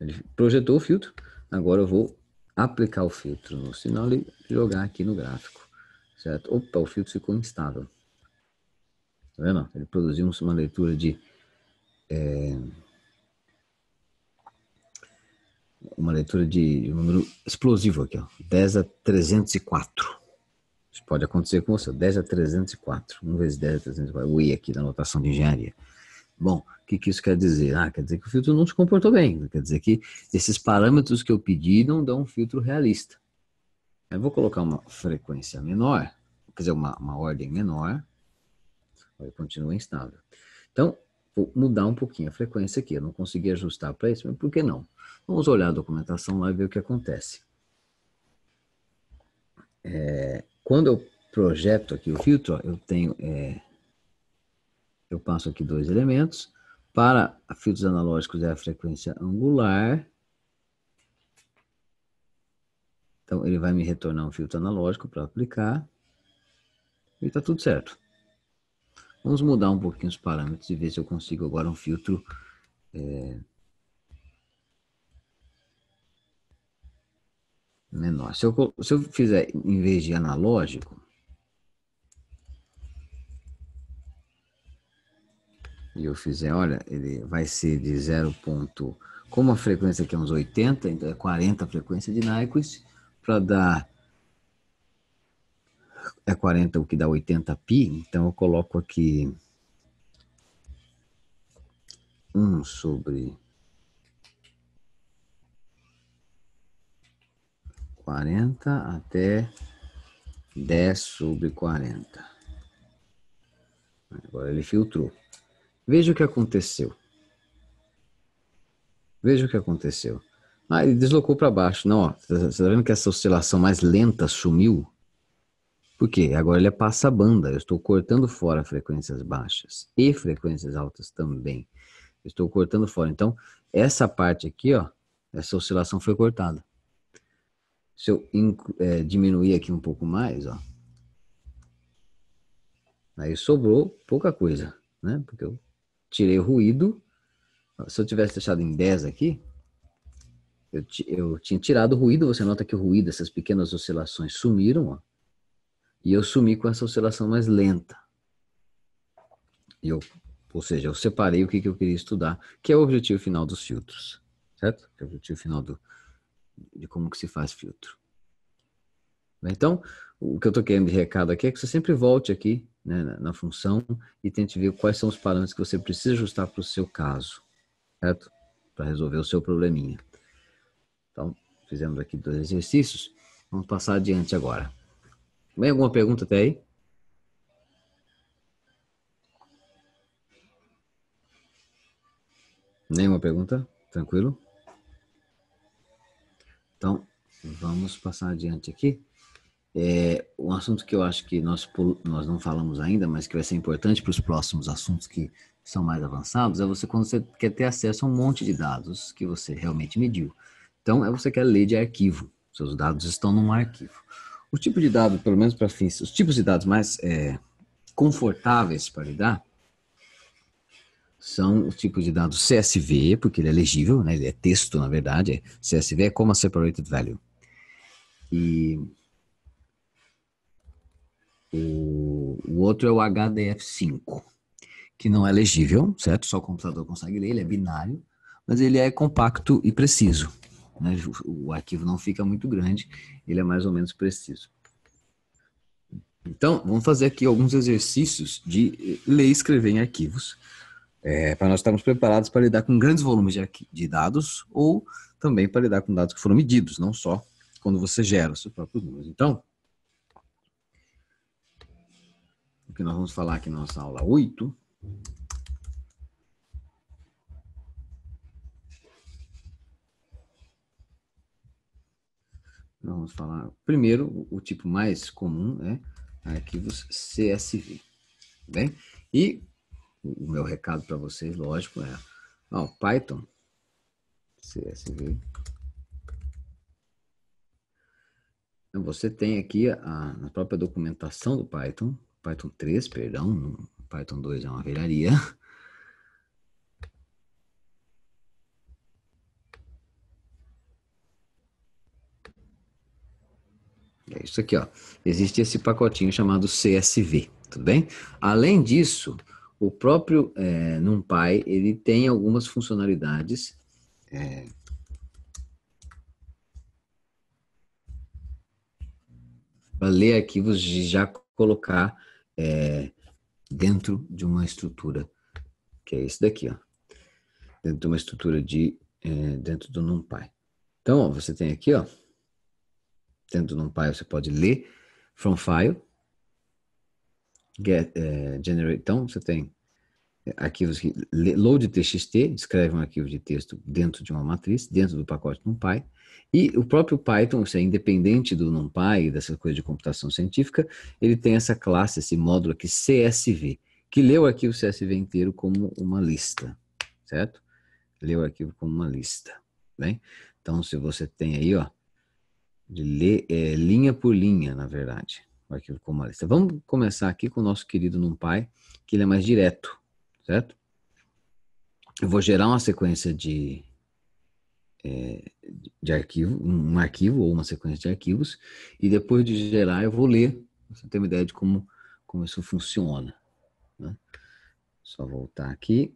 Ele projetou o filtro, agora eu vou aplicar o filtro no sinal e jogar aqui no gráfico, certo? Opa, o filtro ficou instável. Tá vendo? Ele produziu uma leitura de... É, uma leitura de um número explosivo aqui, ó, 10 a 304. Isso pode acontecer com você, 10 a 304, 1 vezes 10 a 304, o I aqui da notação de engenharia. Bom, o que, que isso quer dizer? Ah, quer dizer que o filtro não se comportou bem. Quer dizer que esses parâmetros que eu pedi não dão um filtro realista. Eu vou colocar uma frequência menor, quer dizer, uma, uma ordem menor. Ele continua instável. Então, vou mudar um pouquinho a frequência aqui. Eu não consegui ajustar para isso, mas por que não? Vamos olhar a documentação lá e ver o que acontece. É, quando eu projeto aqui o filtro, eu tenho. É, eu passo aqui dois elementos. Para filtros analógicos é a frequência angular. Então, ele vai me retornar um filtro analógico para aplicar. E está tudo certo. Vamos mudar um pouquinho os parâmetros e ver se eu consigo agora um filtro é, menor. Se eu, se eu fizer em vez de analógico, e eu fizer, é, olha, ele vai ser de 0. Ponto, como a frequência aqui é uns 80, então é 40 a frequência de Nyquist, para dar é 40, o que dá 80 pi, então eu coloco aqui 1 sobre 40 até 10 sobre 40. Agora ele filtrou. Veja o que aconteceu. Veja o que aconteceu. Ah, ele deslocou para baixo. Não, você está tá vendo que essa oscilação mais lenta sumiu? Por quê? Agora ele é passa banda. Eu estou cortando fora frequências baixas e frequências altas também. Eu estou cortando fora. Então, essa parte aqui, ó, essa oscilação foi cortada. Se eu é, diminuir aqui um pouco mais, ó, aí sobrou pouca coisa, né? Porque eu tirei o ruído. Se eu tivesse deixado em 10 aqui, eu, eu tinha tirado o ruído. Você nota que o ruído, essas pequenas oscilações sumiram, ó. E eu sumi com essa oscilação mais lenta. E eu, ou seja, eu separei o que, que eu queria estudar, que é o objetivo final dos filtros, certo? Que é o objetivo final do, de como que se faz filtro. Então, o que eu estou querendo de recado aqui é que você sempre volte aqui né, na, na função e tente ver quais são os parâmetros que você precisa ajustar para o seu caso, certo? Para resolver o seu probleminha. Então, fizemos aqui dois exercícios. Vamos passar adiante agora. Tem alguma pergunta até aí? Nenhuma pergunta? Tranquilo? Então, vamos passar adiante aqui. É, um assunto que eu acho que nós, nós não falamos ainda, mas que vai ser importante para os próximos assuntos que são mais avançados, é você quando você quer ter acesso a um monte de dados que você realmente mediu. Então, é você quer ler de arquivo. Seus dados estão num arquivo. O tipo de dado, pelo menos para fins, os tipos de dados mais é, confortáveis para lidar são os tipos de dados CSV, porque ele é legível, né? ele é texto, na verdade. CSV é, é a Separated Value. E o, o outro é o HDF5, que não é legível, certo? Só o computador consegue ler, ele é binário, mas ele é compacto e preciso. Né? O arquivo não fica muito grande, ele é mais ou menos preciso. Então, vamos fazer aqui alguns exercícios de ler e escrever em arquivos, é, para nós estarmos preparados para lidar com grandes volumes de, de, dados ou também para lidar com dados que foram medidos, não só quando você gera os seus próprios números. Então, que nós vamos falar aqui na nossa aula 8, Nós vamos falar primeiro o tipo mais comum é né? arquivos CSV, tá bem? E o meu recado para vocês, lógico, é ó, Python CSV. Então, você tem aqui a, na própria documentação do Python Python 3, perdão, Python 2 é uma velharia. É isso aqui, ó. Existe esse pacotinho chamado CSV, tudo bem? Além disso, o próprio é, NumPy, ele tem algumas funcionalidades é, para ler arquivos e já colocar é, dentro de uma estrutura, que é esse daqui, ó. Dentro de uma estrutura de, é, dentro do NumPy. Então, ó, você tem aqui, ó. Dentro do NumPy você pode ler from file, get, é, generate. Então, você tem arquivos que load txt, escreve um arquivo de texto dentro de uma matriz, dentro do pacote NumPy, e o próprio Python, isso é independente do NumPy e dessa coisa de computação científica, ele tem essa classe, esse módulo aqui, CSV, que lê o arquivo CSV inteiro como uma lista, certo? Lê o arquivo como uma lista, bem? Né? Então, se você tem aí, ó, lê, é, linha por linha, na verdade, o arquivo como uma lista. Vamos começar aqui com o nosso querido NumPy, que ele é mais direto, certo? Eu vou gerar uma sequência de, é, de arquivo, um arquivo ou uma sequência de arquivos, e depois de gerar eu vou ler, você tem uma ideia de como, como isso funciona. Né? Só voltar aqui.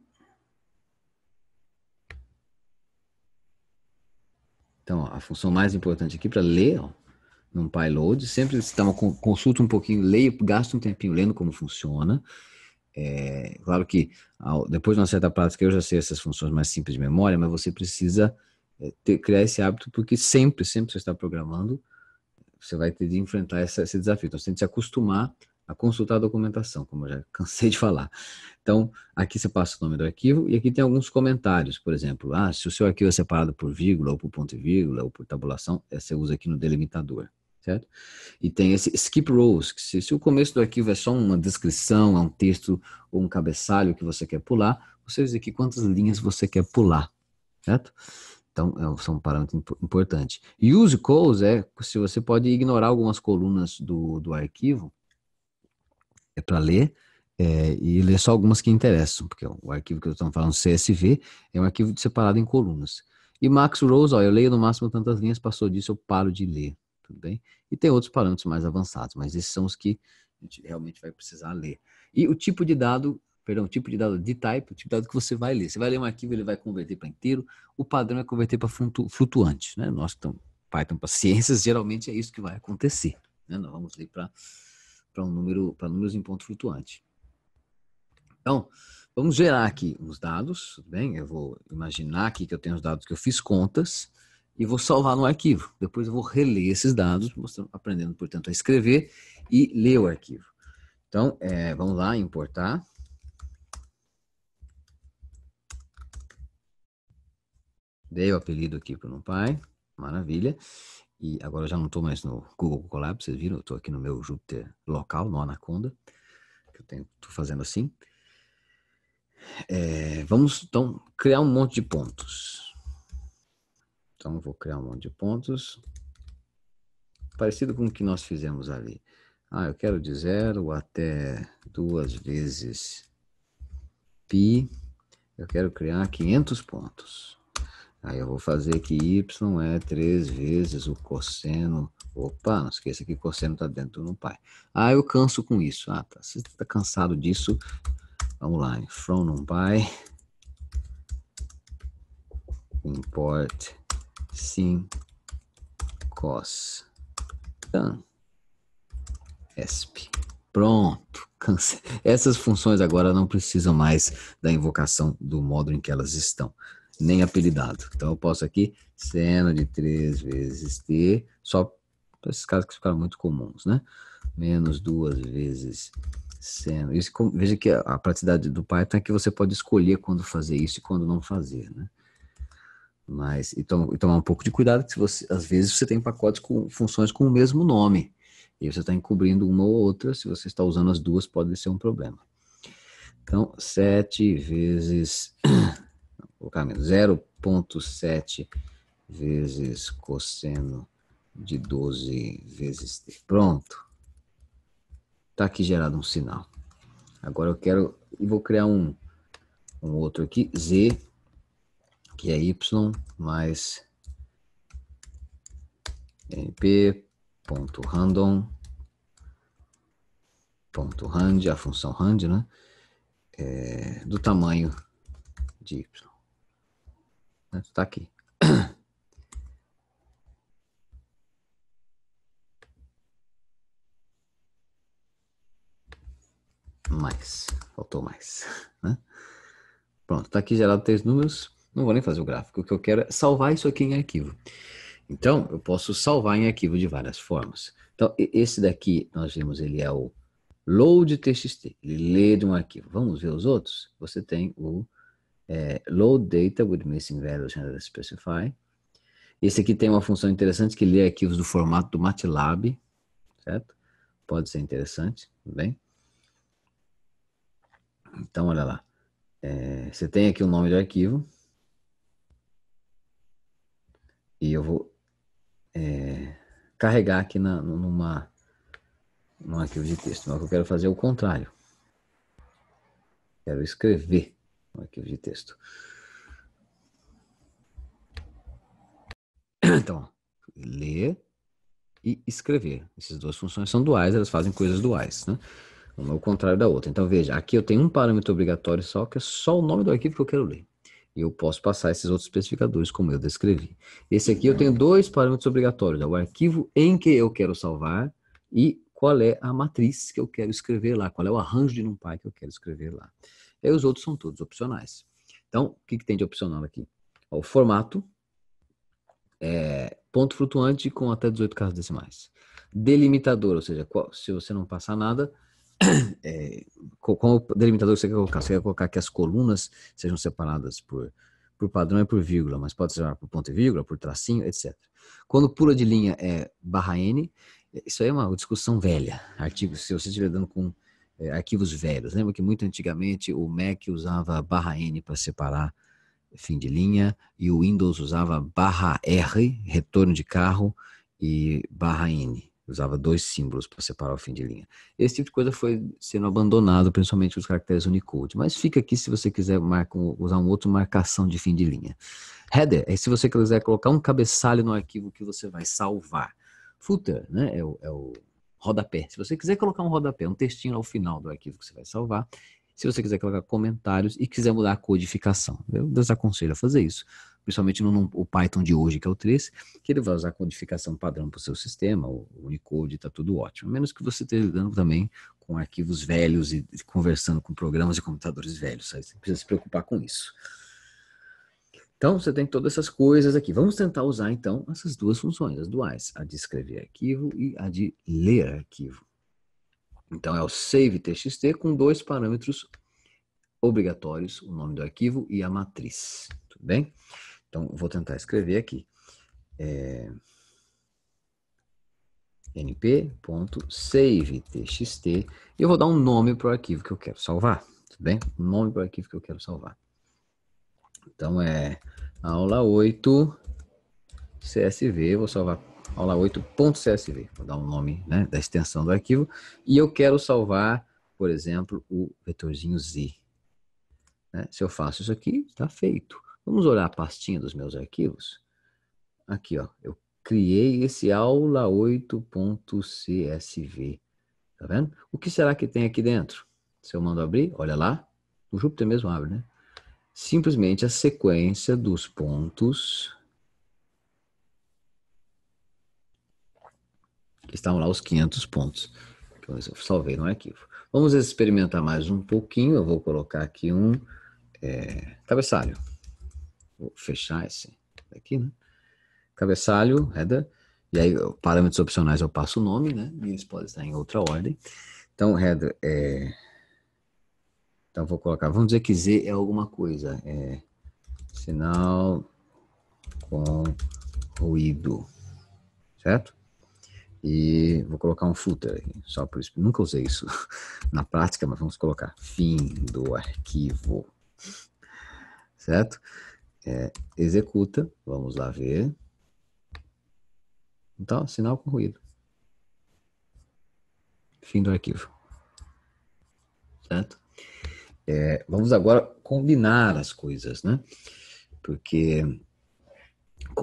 Então, ó, a função mais importante aqui para ler, ó, num PyLoad sempre você dá uma consulta um pouquinho, leio gasta um tempinho lendo como funciona, é, claro que ao, depois de uma certa prática eu já sei essas funções mais simples de memória, mas você precisa é, ter, criar esse hábito porque sempre, sempre você está programando, você vai ter de enfrentar essa, esse desafio. Então você tem que se acostumar a consultar a documentação, como eu já cansei de falar. Então, aqui você passa o nome do arquivo e aqui tem alguns comentários, por exemplo, ah, se o seu arquivo é separado por vírgula ou por ponto e vírgula ou por tabulação, eh, você usa aqui no delimitador certo? E tem esse skip rows, que se, se, o começo do arquivo é só uma descrição, é um texto ou um cabeçalho que você quer pular, você diz aqui quantas linhas você quer pular, certo? Então, é, são um parâmetro importante. Use calls é se você pode ignorar algumas colunas do, do arquivo, é para ler, é, e ler só algumas que interessam, porque o arquivo que eu estou falando, CSV, é um arquivo separado em colunas. E Max Rose, ó, eu leio no máximo tantas linhas, passou disso eu paro de ler tudo bem? E tem outros parâmetros mais avançados, mas esses são os que a gente realmente vai precisar ler. E o tipo de dado, perdão, o tipo de dado de type, o tipo de dado que você vai ler. Você vai ler um arquivo, ele vai converter para inteiro, o padrão é converter para flutu flutuante, né? Nós que estamos Python para ciências, geralmente é isso que vai acontecer, né? Nós vamos ler para para um número, para números em ponto flutuante. Então, vamos gerar aqui uns dados, tudo bem? Eu vou imaginar aqui que eu tenho os dados que eu fiz contas, e vou salvar no arquivo. Depois eu vou reler esses dados, aprendendo, portanto, a escrever e ler o arquivo. Então, é, vamos lá, importar. Dei o apelido aqui para o NumPy, maravilha. E agora eu já não estou mais no Google Colab, vocês viram, eu estou aqui no meu Jupyter local, no Anaconda, que eu estou fazendo assim. É, vamos, então, criar um monte de pontos. Então, vou criar um monte de pontos. Parecido com o que nós fizemos ali. Ah, eu quero de zero até duas vezes π. Eu quero criar 500 pontos. Aí eu vou fazer que y é 3 vezes o cosseno. Opa, não esqueça que cosseno está dentro do pai. Ah, eu canso com isso. Ah, tá. Você está cansado disso? Vamos lá. From numpy import sin cos tan esp. Pronto. Essas funções agora não precisam mais da invocação do módulo em que elas estão, nem apelidado. Então eu posso aqui, seno de 3 vezes t, só para esses casos que ficaram muito comuns, né? Menos duas vezes seno. Isso, veja que a praticidade do Python é que você pode escolher quando fazer isso e quando não fazer, né? Mas e, tom, e tomar um pouco de cuidado, que você, às vezes você tem pacotes com funções com o mesmo nome. E você está encobrindo uma ou outra, se você está usando as duas, pode ser um problema. Então, 7 vezes. Vou colocar menos. 0,7 vezes cosseno de 12 vezes t. Pronto. Está aqui gerado um sinal. Agora eu quero. E vou criar um, um outro aqui. Z que é y mais np.random ponto rand, a função rand, né? É, do tamanho de y. Está né? aqui. Mais, faltou mais. Né? Pronto, está aqui gerado três números. Não vou nem fazer o gráfico, o que eu quero é salvar isso aqui em arquivo. Então, eu posso salvar em arquivo de várias formas. Então, esse daqui, nós vimos, ele é o load txt, ele lê de um arquivo. Vamos ver os outros? Você tem o é, load data with missing values and specify. Esse aqui tem uma função interessante que lê arquivos do formato do MATLAB, certo? Pode ser interessante, tudo bem? Então, olha lá. É, você tem aqui o nome do arquivo, e eu vou é, carregar aqui na, numa, num arquivo de texto. Mas eu quero fazer é o contrário. Quero escrever no arquivo de texto. Então, ler e escrever. Essas duas funções são duais, elas fazem coisas duais, né? Uma é o contrário da outra. Então, veja, aqui eu tenho um parâmetro obrigatório só, que é só o nome do arquivo que eu quero ler eu posso passar esses outros especificadores, como eu descrevi. Esse aqui eu tenho uhum. dois parâmetros obrigatórios: né? o arquivo em que eu quero salvar e qual é a matriz que eu quero escrever lá, qual é o arranjo de NumPy que eu quero escrever lá. E os outros são todos opcionais. Então, o que, que tem de opcional aqui? Ó, o formato, é, ponto flutuante com até 18 casos decimais. Delimitador, ou seja, qual, se você não passar nada, é, qual é o delimitador que você quer colocar? Você quer colocar que as colunas sejam separadas por, por padrão e por vírgula, mas pode ser por ponto e vírgula, por tracinho, etc. Quando pula de linha é barra N, é, isso aí é uma discussão velha. Artigos, se você estiver dando com é, arquivos velhos, lembra que muito antigamente o Mac usava barra N para separar fim de linha e o Windows usava barra R, retorno de carro, e barra N usava dois símbolos para separar o fim de linha. Esse tipo de coisa foi sendo abandonado, principalmente os caracteres Unicode. Mas fica aqui se você quiser marcar, usar um outro marcação de fim de linha. Header é se você quiser colocar um cabeçalho no arquivo que você vai salvar. Footer né, é o, é o rodapé. Se você quiser colocar um rodapé, um textinho ao final do arquivo que você vai salvar, se você quiser colocar comentários e quiser mudar a codificação. Eu desaconselho a fazer isso principalmente no, no Python de hoje, que é o 3, que ele vai usar codificação padrão para o seu sistema, o Unicode está tudo ótimo, a menos que você esteja lidando também com arquivos velhos e conversando com programas e computadores velhos, sabe? você precisa se preocupar com isso. Então, você tem todas essas coisas aqui. Vamos tentar usar, então, essas duas funções, as duais, a de escrever arquivo e a de ler arquivo. Então, é o save txt com dois parâmetros obrigatórios, o nome do arquivo e a matriz. Tudo bem? Então, vou tentar escrever aqui. É, np.savetxt. Eu vou dar um nome para o arquivo que eu quero salvar. Tudo bem? Um nome para o arquivo que eu quero salvar. Então, é aula 8 CSV. Vou salvar aula 8.csv. Vou dar o um nome né, da extensão do arquivo. E eu quero salvar, por exemplo, o vetorzinho z. Né? Se eu faço isso aqui, está feito. Vamos olhar a pastinha dos meus arquivos? Aqui, ó, eu criei esse aula 8.csv. Tá vendo? O que será que tem aqui dentro? Se eu mando abrir, olha lá. O Júpiter mesmo abre, né? Simplesmente a sequência dos pontos que estavam lá os 500 pontos que eu salvei no arquivo. Vamos experimentar mais um pouquinho. Eu vou colocar aqui um é, eh, cabeçalho. Vou fechar esse daqui, né? Cabeçalho, header. E aí, parâmetros opcionais eu passo o nome, né? E eles podem estar em outra ordem. Então, header é. Então, vou colocar. Vamos dizer que Z é alguma coisa. É sinal com ruído. Certo? E vou colocar um footer, só por isso. Nunca usei isso na prática, mas vamos colocar fim do arquivo. Certo? é, executa. Vamos lá ver. Então, sinal com ruído. Fim do arquivo. Certo? É, vamos agora combinar as coisas, né? Porque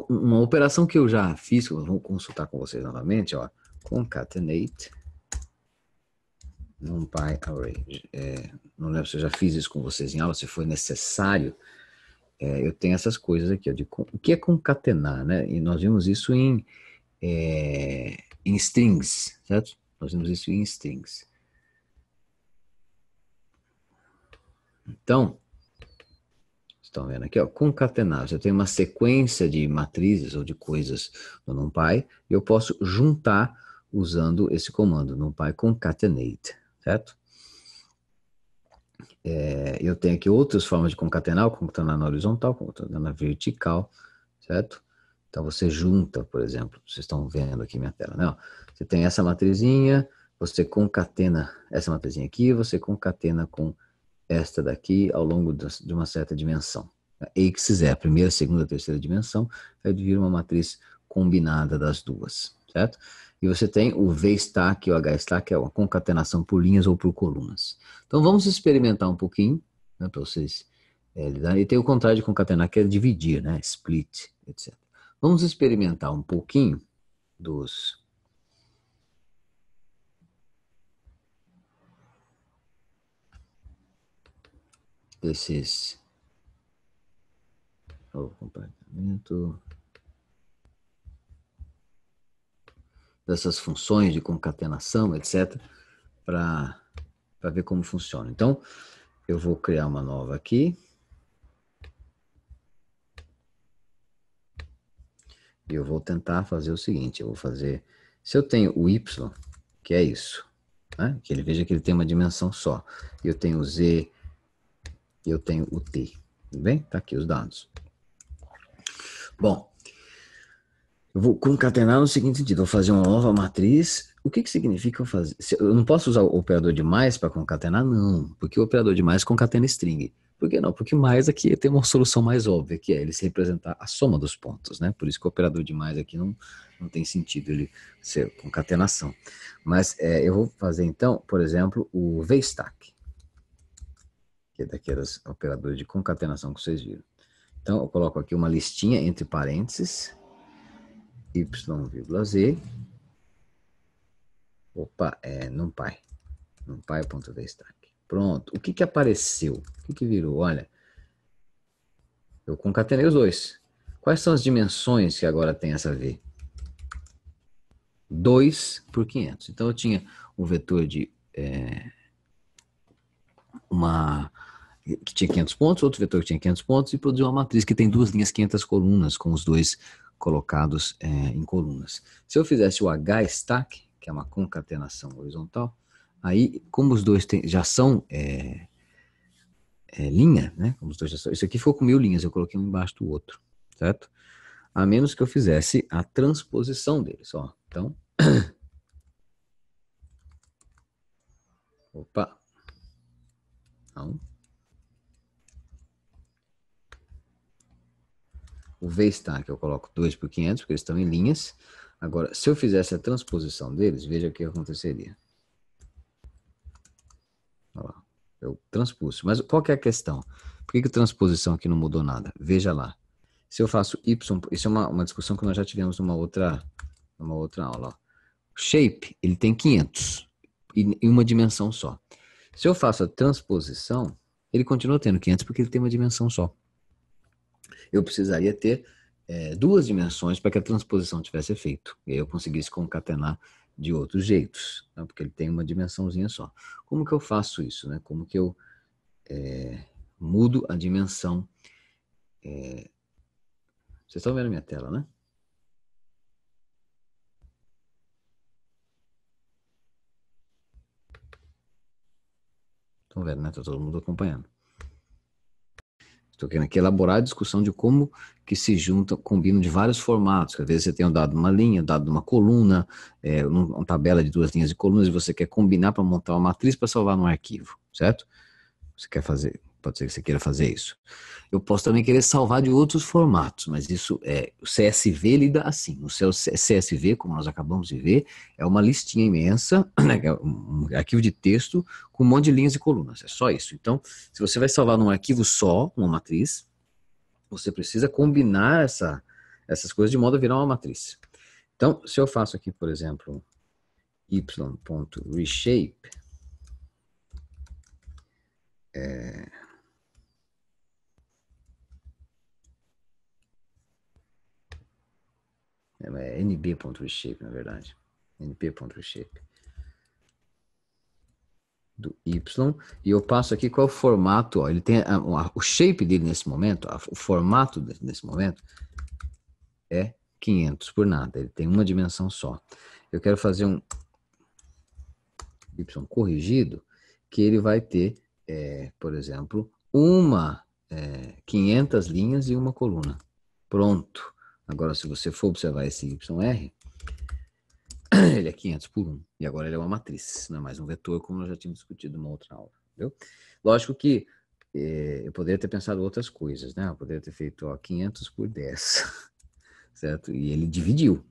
uma operação que eu já fiz, eu vou consultar com vocês novamente, ó, concatenate numpy array. É, não lembro se eu já fiz isso com vocês em aula, se foi necessário, é, eu tenho essas coisas aqui, ó, de, o que é concatenar, né? E nós vimos isso em, é, em strings, certo? Nós vimos isso em strings. Então, estão vendo aqui, ó, concatenar. Eu tenho uma sequência de matrizes ou de coisas no NumPy, e eu posso juntar usando esse comando, NumPy concatenate, certo? é, eu tenho aqui outras formas de concatenar, concatenar tá na horizontal, concatenar tá na vertical, certo? Então você junta, por exemplo, vocês estão vendo aqui minha tela, né? Você tem essa matrizinha, você concatena essa matrizinha aqui, você concatena com esta daqui ao longo de uma certa dimensão. E que se quiser, primeira, segunda, terceira dimensão, vai vir uma matriz combinada das duas certo? E você tem o V-stack e o H-stack, que é uma concatenação por linhas ou por colunas. Então vamos experimentar um pouquinho, né, para vocês é, lidarem. E tem o contrário de concatenar, que é dividir, né? Split, etc. Vamos experimentar um pouquinho dos desses o oh, compartimento dessas funções de concatenação, etc., para ver como funciona. Então, eu vou criar uma nova aqui. E eu vou tentar fazer o seguinte, eu vou fazer, se eu tenho o y, que é isso, né? que ele veja que ele tem uma dimensão só, eu tenho o z, e eu tenho o t, tudo bem? está aqui os dados. Bom, eu vou concatenar no seguinte sentido: vou fazer uma nova matriz. O que, que significa eu fazer? Eu não posso usar o operador de mais para concatenar? Não, porque o operador de mais concatena string. Por que não? Porque mais aqui é tem uma solução mais óbvia, que é ele se representar a soma dos pontos, né? Por isso que o operador de mais aqui não, não tem sentido ele ser concatenação. Mas é, eu vou fazer então, por exemplo, o VStack, que é daqueles operadores de concatenação que vocês viram. Então, eu coloco aqui uma listinha entre parênteses, z Opa, é NumPy. NumPy ponto Pronto. O que que apareceu? O que que virou? Olha, eu concatenei os dois. Quais são as dimensões que agora tem essa V? 2 por 500. Então eu tinha um vetor de é, uma que tinha 500 pontos, outro vetor que tinha 500 pontos e produziu uma matriz que tem duas linhas, 500 colunas com os dois colocados é, em colunas. Se eu fizesse o H-stack, que é uma concatenação horizontal, aí, como os dois tem, já são é, é, linha, né? Como os dois já são, isso aqui ficou com mil linhas, eu coloquei um embaixo do outro, certo? A menos que eu fizesse a transposição deles, ó. Então. Opa! Não. o V está, que eu coloco 2 por 500, porque eles estão em linhas. Agora, se eu fizesse a transposição deles, veja o que aconteceria. Olha lá, eu transpus. Mas qual é a questão? Por que, que a transposição aqui não mudou nada? Veja lá. Se eu faço y, isso é uma, uma discussão que nós já tivemos numa outra, numa outra aula. Ó. Shape, ele tem 500 em uma dimensão só. Se eu faço a transposição, ele continua tendo 500 porque ele tem uma dimensão só eu precisaria ter é, duas dimensões para que a transposição tivesse efeito. E aí eu conseguisse concatenar de outros jeitos, né? porque ele tem uma dimensãozinha só. Como que eu faço isso? Né? Como que eu é, mudo a dimensão? É... Vocês estão vendo minha tela, né? Estão vendo, né? Está todo mundo acompanhando. Estou querendo aqui elaborar a discussão de como que se junta, combina de vários formatos. Às vezes você tem um dado uma linha, um dado uma coluna, é, uma tabela de duas linhas e colunas, e você quer combinar para montar uma matriz para salvar num arquivo, certo? Você quer fazer, pode ser que você queira fazer isso. Eu posso também querer salvar de outros formatos, mas isso é. O CSV lida assim. O seu CSV, como nós acabamos de ver, é uma listinha imensa, né, é um arquivo de texto com um monte de linhas e colunas. É só isso. Então, se você vai salvar num arquivo só, uma matriz, você precisa combinar essa, essas coisas de modo a virar uma matriz. Então, se eu faço aqui, por exemplo, y.reshape. É, É, é nb.reshape, na verdade. NB.reshape. Do y. E eu passo aqui qual é o formato. Ó. Ele tem a, a, o shape dele nesse momento, a, o formato nesse momento é 500 por nada. Ele tem uma dimensão só. Eu quero fazer um y corrigido que ele vai ter, é, por exemplo, uma é, 500 linhas e uma coluna. Pronto. Agora, se você for observar esse yr, ele é 500 por 1. E agora ele é uma matriz, não é mais um vetor, como nós já tínhamos discutido numa outra aula. Entendeu? Lógico que eh, eu poderia ter pensado outras coisas, né? Eu poderia ter feito ó, 500 por 10, certo? E ele dividiu,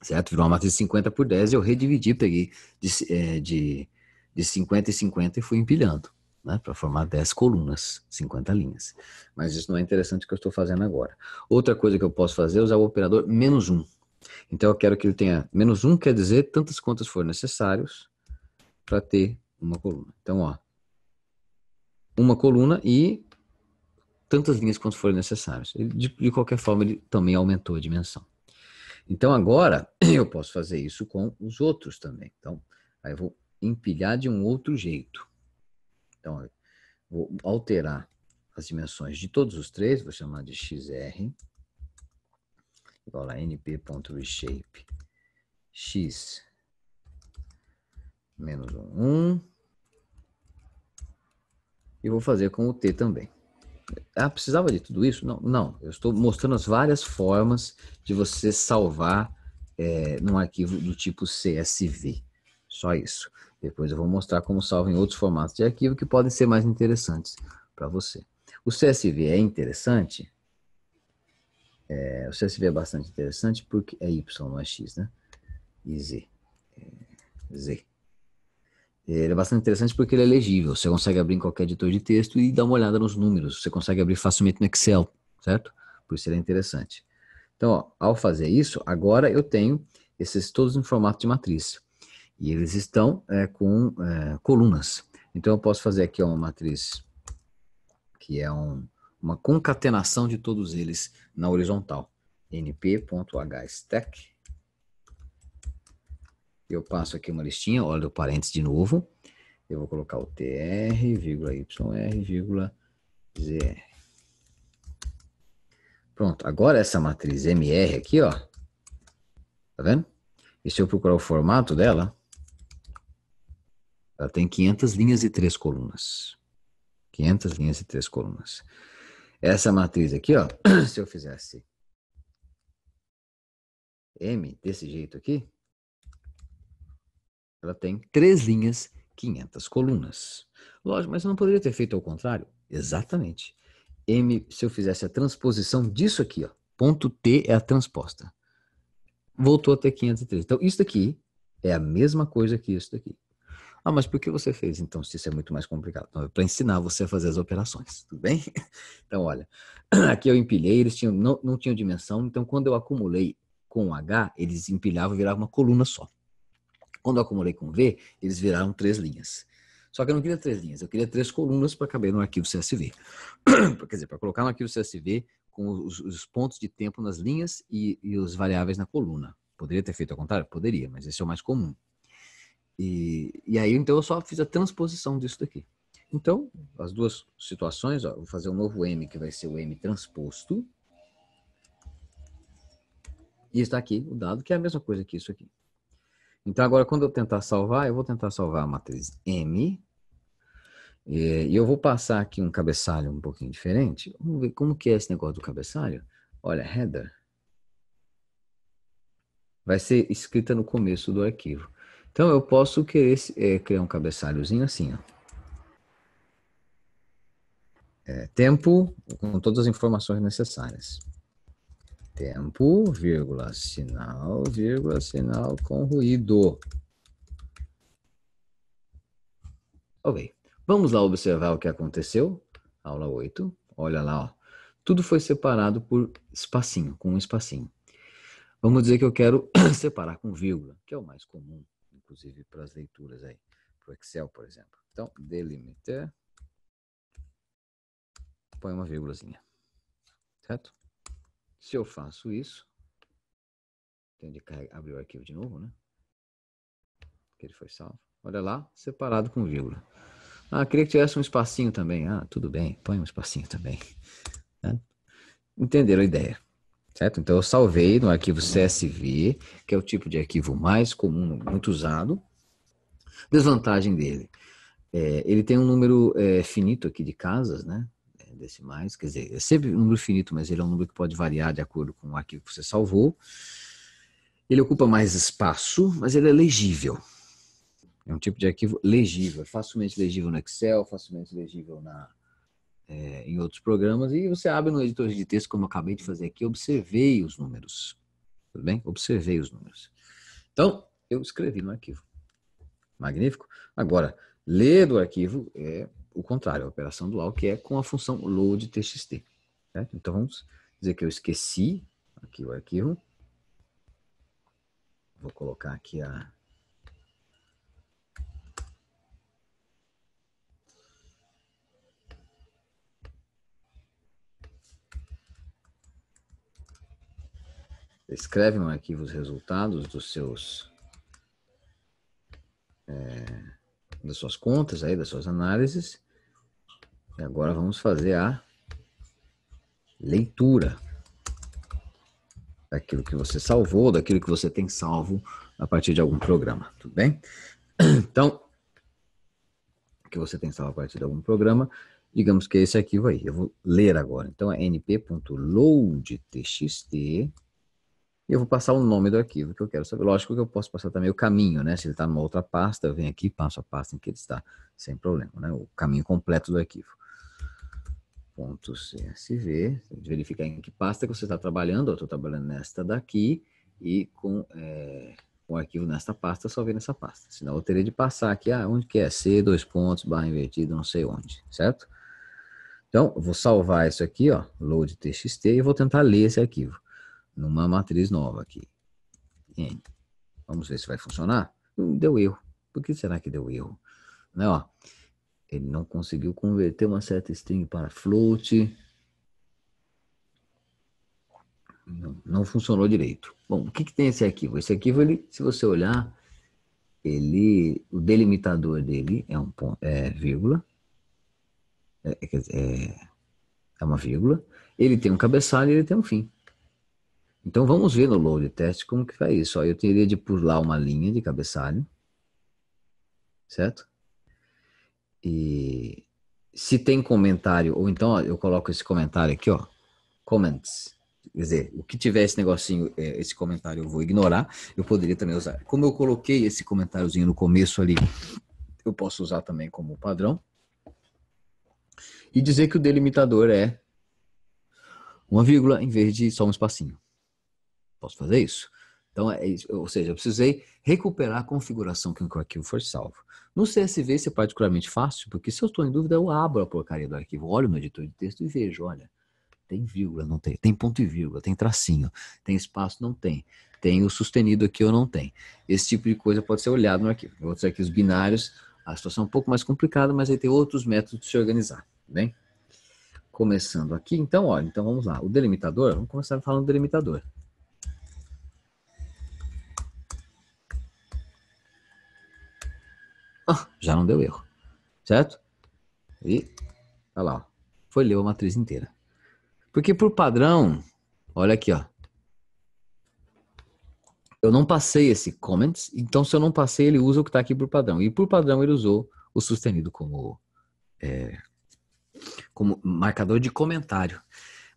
certo? Virou uma matriz de 50 por 10 e eu redividi, peguei de, é, de, de 50 e 50 e fui empilhando, né, para formar 10 colunas, 50 linhas. Mas isso não é interessante o que eu estou fazendo agora. Outra coisa que eu posso fazer é usar o operador menos 1. Então eu quero que ele tenha menos 1, quer dizer tantas quantas for necessários para ter uma coluna. Então, ó, uma coluna e tantas linhas quanto forem necessárias. De, de qualquer forma, ele também aumentou a dimensão. Então agora eu posso fazer isso com os outros também. Então, aí eu vou empilhar de um outro jeito. Então, vou alterar as dimensões de todos os três, vou chamar de XR, igual a np.reshape x menos um 1. E vou fazer com o t também. Ah, precisava de tudo isso? Não, não. Eu estou mostrando as várias formas de você salvar é, num arquivo do tipo CSV. Só isso. Depois eu vou mostrar como salva em outros formatos de arquivo que podem ser mais interessantes para você. O CSV é interessante? É, o CSV é bastante interessante porque é Y, não é X, né? E Z. É, Z. Ele é bastante interessante porque ele é legível. Você consegue abrir em qualquer editor de texto e dar uma olhada nos números. Você consegue abrir facilmente no Excel, certo? Por isso ele é interessante. Então, ó, ao fazer isso, agora eu tenho esses todos em formato de matriz. E eles estão é, com é, colunas. Então, eu posso fazer aqui uma matriz que é um, uma concatenação de todos eles na horizontal. np.hstack. Eu passo aqui uma listinha, olha o parênteses de novo. Eu vou colocar o tr, vírgula yr, vírgula zr. Pronto, agora essa matriz mr aqui, ó. Tá vendo? E se eu procurar o formato dela, ela tem 500 linhas e três colunas. 500 linhas e três colunas. Essa matriz aqui, ó, se eu fizesse M desse jeito aqui, ela tem três linhas, 500 colunas. Lógico, mas eu não poderia ter feito ao contrário? Exatamente. M, se eu fizesse a transposição disso aqui, ó, ponto T é a transposta. Voltou até 503. Então, isso aqui é a mesma coisa que isso daqui. Ah, mas por que você fez então se isso é muito mais complicado? Então, é para ensinar você a fazer as operações, tudo bem? Então, olha, aqui eu empilhei, eles tinham, não, não tinham dimensão, então quando eu acumulei com H, eles empilhavam e viravam uma coluna só. Quando eu acumulei com V, eles viraram três linhas. Só que eu não queria três linhas, eu queria três colunas para caber no arquivo CSV. Quer dizer, para colocar no arquivo CSV com os, os, pontos de tempo nas linhas e, e os variáveis na coluna. Poderia ter feito ao contrário? Poderia, mas esse é o mais comum. E, e aí, então, eu só fiz a transposição disso daqui. Então, as duas situações, ó, vou fazer um novo M, que vai ser o M transposto. E está aqui o dado, que é a mesma coisa que isso aqui. Então, agora, quando eu tentar salvar, eu vou tentar salvar a matriz M. E eu vou passar aqui um cabeçalho um pouquinho diferente. Vamos ver como que é esse negócio do cabeçalho. Olha, header. Vai ser escrita no começo do arquivo. Então eu posso querer é, criar um cabeçalhozinho assim, ó. É, tempo com todas as informações necessárias. Tempo, vírgula, sinal, vírgula, sinal com ruído. Ok. Vamos lá observar o que aconteceu. Aula 8. Olha lá, ó. Tudo foi separado por espacinho, com um espacinho. Vamos dizer que eu quero separar com vírgula, que é o mais comum inclusive para as leituras aí, para o Excel, por exemplo. Então, delimiter, põe uma vírgulazinha, certo? Se eu faço isso, tem de abrir o arquivo de novo, né? Que ele foi salvo. Olha lá, separado com vírgula. Ah, queria que tivesse um espacinho também. Ah, tudo bem, põe um espacinho também. Né? Entenderam a ideia certo? Então eu salvei no arquivo CSV, que é o tipo de arquivo mais comum, muito usado. Desvantagem dele, é, ele tem um número é, finito aqui de casas, né? É, decimais, quer dizer, é sempre um número finito, mas ele é um número que pode variar de acordo com o arquivo que você salvou. Ele ocupa mais espaço, mas ele é legível. É um tipo de arquivo legível, é facilmente legível no Excel, facilmente legível na, é, em outros programas, e você abre no editor de texto, como eu acabei de fazer aqui, observei os números. Tudo bem? Observei os números. Então, eu escrevi no arquivo. Magnífico. Agora, ler do arquivo é o contrário, a operação dual, que é com a função load txt. Certo? Então, vamos dizer que eu esqueci aqui o arquivo. Vou colocar aqui a escreve no arquivo os resultados dos seus é, das suas contas aí, das suas análises. E agora vamos fazer a leitura daquilo que você salvou, daquilo que você tem salvo a partir de algum programa, tudo bem? Então, que você tem salvo a partir de algum programa, digamos que é esse arquivo aí. Eu vou ler agora. Então é np.loadtxt e eu vou passar o nome do arquivo que eu quero saber. Lógico que eu posso passar também o caminho, né? Se ele está numa outra pasta, eu venho aqui, passo a pasta em que ele está, sem problema, né? O caminho completo do arquivo. Ponto .csv, verificar em que pasta que você está trabalhando, eu estou trabalhando nesta daqui, e com, é, o arquivo nesta pasta, só vem nessa pasta. Senão eu teria de passar aqui, ah, onde que é? C, dois pontos, barra invertida, não sei onde, certo? Então, eu vou salvar isso aqui, ó, load txt, e vou tentar ler esse arquivo numa matriz nova aqui. N. Vamos ver se vai funcionar. Hum, deu erro. Por que será que deu erro? Né, ó. Ele não conseguiu converter uma certa string para float. Não, não funcionou direito. Bom, o que, que tem esse arquivo? Esse arquivo, ele, se você olhar, ele, o delimitador dele é um ponto, é vírgula, é, é, é, é uma vírgula. Ele tem um cabeçalho e ele tem um fim. Então vamos ver no load test como que faz isso. Ó, eu teria de pular uma linha de cabeçalho, certo? E se tem comentário, ou então ó, eu coloco esse comentário aqui, ó, comments. Quer dizer, o que tiver esse negocinho, é, esse comentário eu vou ignorar, eu poderia também usar. Como eu coloquei esse comentáriozinho no começo ali, eu posso usar também como padrão. E dizer que o delimitador é uma vírgula em vez de só um espacinho. Posso fazer isso? Então, é, ou seja, eu precisei recuperar a configuração que o arquivo foi salvo. No CSV isso é particularmente fácil, porque se eu estou em dúvida, eu abro a porcaria do arquivo, olho no editor de texto e vejo, olha, tem vírgula, não tem, tem ponto e vírgula, tem tracinho, tem espaço, não tem, tem o sustenido aqui ou não tem. Esse tipo de coisa pode ser olhado no arquivo. Em outros arquivos binários, a situação é um pouco mais complicada, mas aí tem outros métodos de se organizar, tá bem? Começando aqui, então, olha, então vamos lá. O delimitador, vamos começar falando do delimitador. já não deu erro, certo? E, olha lá, foi ler a matriz inteira. Porque por padrão, olha aqui, ó. Eu não passei esse comments, então se eu não passei, ele usa o que está aqui por padrão. E por padrão ele usou o sustenido como, é, como marcador de comentário.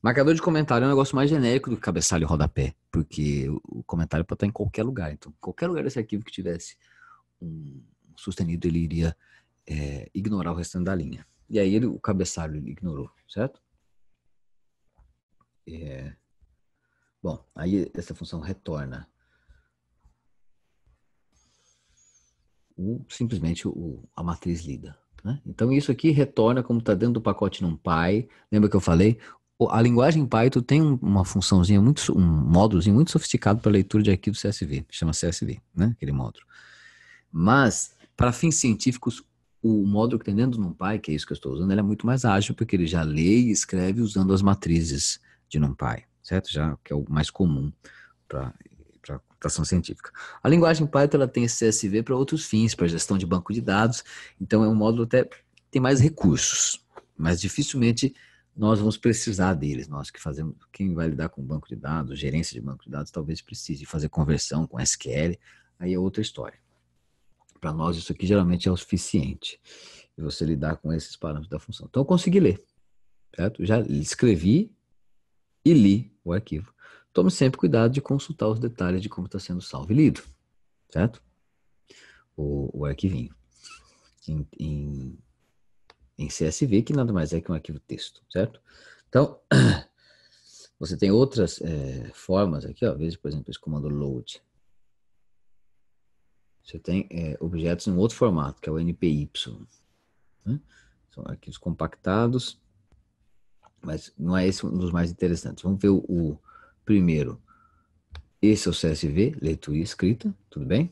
Marcador de comentário é um negócio mais genérico do que cabeçalho e rodapé, porque o comentário pode estar em qualquer lugar. Então, qualquer lugar desse arquivo que tivesse um sustenido ele iria é, ignorar o restante da linha. E aí ele, o cabeçalho ele ignorou, certo? É, bom, aí essa função retorna o, simplesmente o, a matriz lida. Né? Então isso aqui retorna como está dentro do pacote NumPy. Lembra que eu falei? A linguagem Python tem uma funçãozinha, muito, um módulozinho muito sofisticado para leitura de arquivos CSV, chama CSV, né? aquele módulo. Mas para fins científicos, o módulo que tem dentro do NumPy, que é isso que eu estou usando, ele é muito mais ágil, porque ele já lê e escreve usando as matrizes de NumPy, certo? Já que é o mais comum para para computação científica. A linguagem Python ela tem CSV para outros fins, para gestão de banco de dados, então é um módulo até tem mais recursos, mas dificilmente nós vamos precisar deles. Nós que fazemos, quem vai lidar com banco de dados, gerência de banco de dados, talvez precise fazer conversão com SQL, aí é outra história. Para nós, isso aqui geralmente é o suficiente. E você lidar com esses parâmetros da função. Então, eu consegui ler. Certo? Já escrevi e li o arquivo. Tome sempre cuidado de consultar os detalhes de como está sendo salvo e lido. Certo? O, o arquivinho. Em, em, em CSV, que nada mais é que um arquivo texto. Certo? Então, você tem outras é, formas aqui, ó, veja, por exemplo, esse comando load. Você tem é, objetos em outro formato, que é o NPY. Né? São arquivos compactados, mas não é esse um dos mais interessantes. Vamos ver o, o primeiro. Esse é o CSV, leitura e escrita, tudo bem?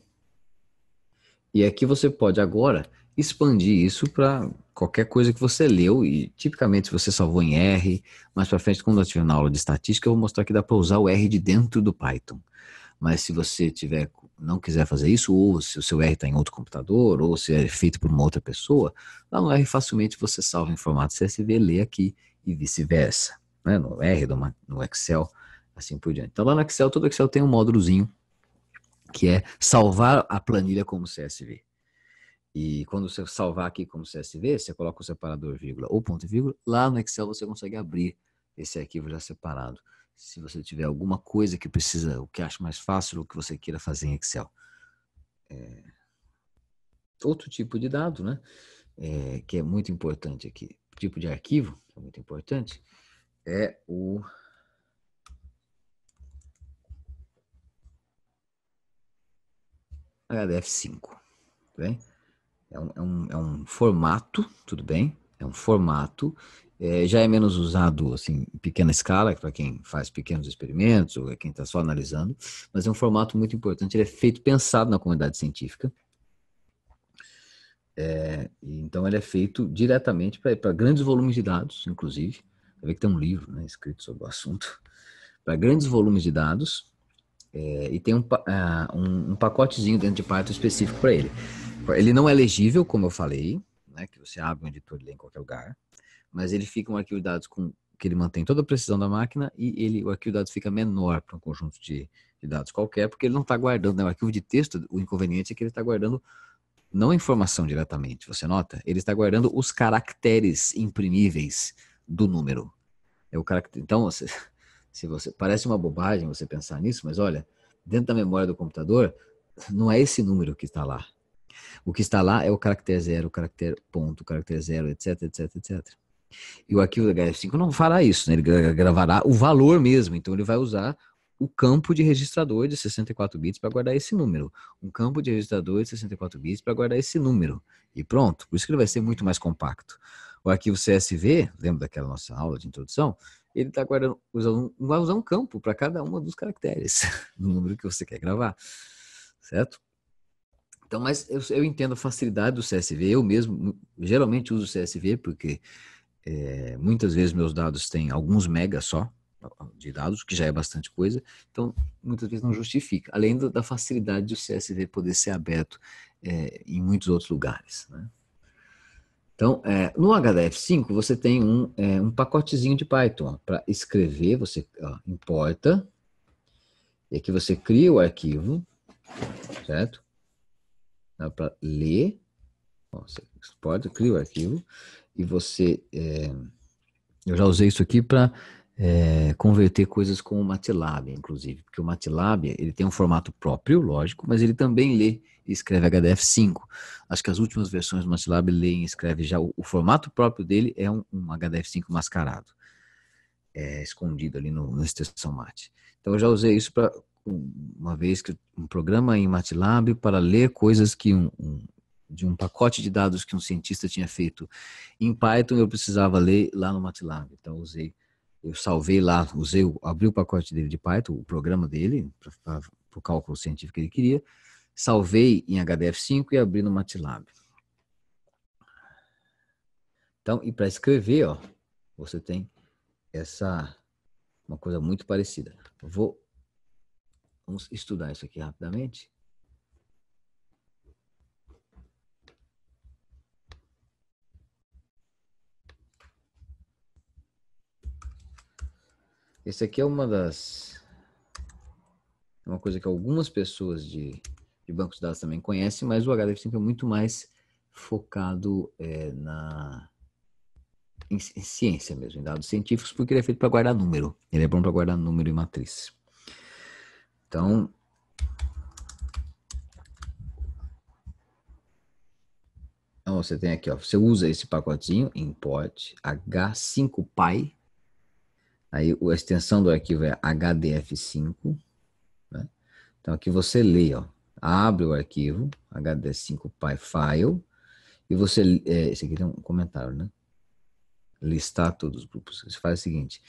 E aqui você pode agora expandir isso para qualquer coisa que você leu e tipicamente se você salvou em R, mais para frente quando eu estiver na aula de estatística eu vou mostrar que dá para usar o R de dentro do Python. Mas se você tiver não quiser fazer isso, ou se o seu R está em outro computador, ou se é feito por uma outra pessoa, lá no R facilmente você salva em formato CSV, lê aqui e vice-versa. Né? No R, no Excel, assim por diante. Então lá no Excel, todo Excel tem um módulozinho que é salvar a planilha como CSV. E quando você salvar aqui como CSV, você coloca o separador vírgula ou ponto e vírgula, lá no Excel você consegue abrir esse arquivo já separado se você tiver alguma coisa que precisa, o que acha mais fácil, o que você queira fazer em Excel. É... Outro tipo de dado, né? É, que é muito importante aqui, tipo de arquivo, que é muito importante, é o HDF5. Bem? É um, é, um, é um formato, tudo bem? É um formato é, já é menos usado assim, em pequena escala, para quem faz pequenos experimentos ou é quem está só analisando, mas é um formato muito importante, ele é feito pensado na comunidade científica. É, então, ele é feito diretamente para grandes volumes de dados, inclusive. Você vê que tem um livro né, escrito sobre o assunto. Para grandes volumes de dados, é, e tem um, uh, um, pacotezinho dentro de Python específico para ele. Ele não é legível, como eu falei, né, que você abre um editor e lê em qualquer lugar mas ele fica um arquivo de dados com que ele mantém toda a precisão da máquina e ele, o arquivo de dados fica menor para um conjunto de, de, dados qualquer, porque ele não está guardando, né? o arquivo de texto, o inconveniente é que ele está guardando não a informação diretamente, você nota? Ele está guardando os caracteres imprimíveis do número. É o caractere... Então, você, se você parece uma bobagem você pensar nisso, mas olha, dentro da memória do computador, não é esse número que está lá. O que está lá é o caractere zero, o caractere ponto, o caractere zero, etc, etc, etc. E o arquivo da HF5 não fará isso, né? ele gravará o valor mesmo, então ele vai usar o campo de registrador de 64 bits para guardar esse número, um campo de registrador de 64 bits para guardar esse número, e pronto. Por isso que ele vai ser muito mais compacto. O arquivo CSV, lembra daquela nossa aula de introdução? Ele está guardando, usando, vai usar um campo para cada um dos caracteres, no número que você quer gravar, certo? Então, mas eu, eu entendo a facilidade do CSV, eu mesmo geralmente uso o CSV porque é, muitas vezes meus dados têm alguns megas só de dados, que já é bastante coisa, então muitas vezes não justifica, além da facilidade do CSV poder ser aberto é, em muitos outros lugares. Né? Então, é, no HDF5 você tem um, é, um pacotezinho de Python para escrever, você ó, importa, e aqui você cria o arquivo, certo? Dá para ler, ó, você exporta, cria o arquivo, e você. É, eu já usei isso aqui para é, converter coisas com o MATLAB, inclusive, porque o MATLAB ele tem um formato próprio, lógico, mas ele também lê e escreve HDF5. Acho que as últimas versões do MATLAB leem e escreve já. O, o, formato próprio dele é um, um HDF5 mascarado, é, escondido ali no, na extensão MAT. Então eu já usei isso para uma vez que um programa em MATLAB para ler coisas que um, um de um pacote de dados que um cientista tinha feito em Python, eu precisava ler lá no MATLAB. Então, usei, eu salvei lá, usei, abri o pacote dele de Python, o programa dele, para o cálculo científico que ele queria, salvei em HDF5 e abri no MATLAB. Então, e para escrever, ó, você tem essa uma coisa muito parecida. Vou vamos estudar isso aqui rapidamente. Esse aqui é uma das. é Uma coisa que algumas pessoas de, de bancos de dados também conhecem, mas o HDF5 é muito mais focado é, na em, em ciência mesmo, em dados científicos, porque ele é feito para guardar número. Ele é bom para guardar número e matriz. Então, então você tem aqui, ó, você usa esse pacotinho import h5py Aí a extensão do arquivo é HDF5. Né? Então aqui você lê, ó, abre o arquivo, hdf 5 py file, e você. É, esse aqui tem um comentário, né? Listar todos os grupos. Você faz o seguinte: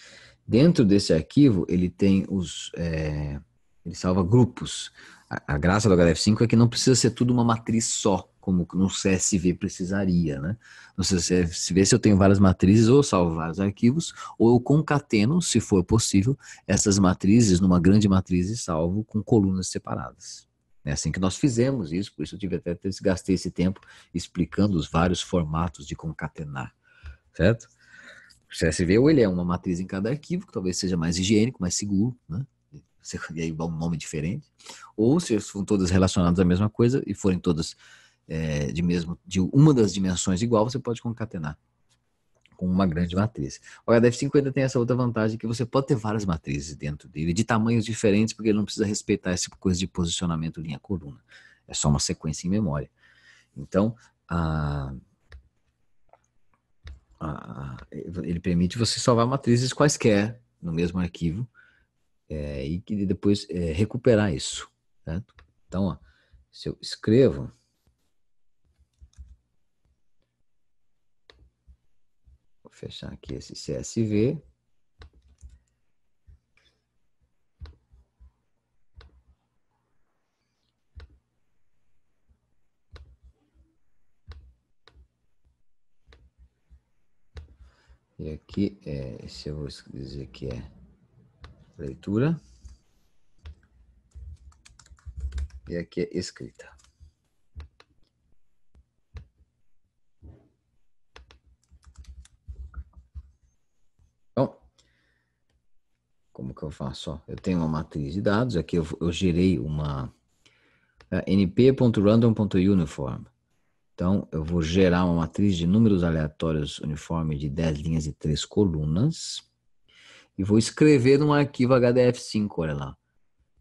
dentro desse arquivo, ele tem os. É, ele salva grupos. A, a graça do HDF5 é que não precisa ser tudo uma matriz só como no CSV precisaria, né? No CSV se eu tenho várias matrizes, ou salvo vários arquivos, ou eu concateno, se for possível, essas matrizes numa grande matriz e salvo com colunas separadas. É assim que nós fizemos isso, por isso eu tive até gastei esse tempo explicando os vários formatos de concatenar, certo? O CSV ou ele é uma matriz em cada arquivo, que talvez seja mais higiênico, mais seguro, né? E aí dá um nome diferente. Ou se são todas relacionadas à mesma coisa e forem todas é, de mesmo de uma das dimensões igual, você pode concatenar com uma grande matriz. O HDF50 tem essa outra vantagem que você pode ter várias matrizes dentro dele, de tamanhos diferentes, porque ele não precisa respeitar essa tipo coisa de posicionamento linha-coluna. É só uma sequência em memória. Então, a, a, ele permite você salvar matrizes quaisquer no mesmo arquivo é, e depois é, recuperar isso. Certo? Então, ó, se eu escrevo fechar aqui esse CSV. E aqui, é, se eu vou dizer que é leitura. E aqui é escrita. como que eu faço? eu tenho uma matriz de dados, aqui eu, eu gerei uma é, np.random.uniform. Então, eu vou gerar uma matriz de números aleatórios uniforme de 10 linhas e 3 colunas. E vou escrever num arquivo HDF5, olha lá.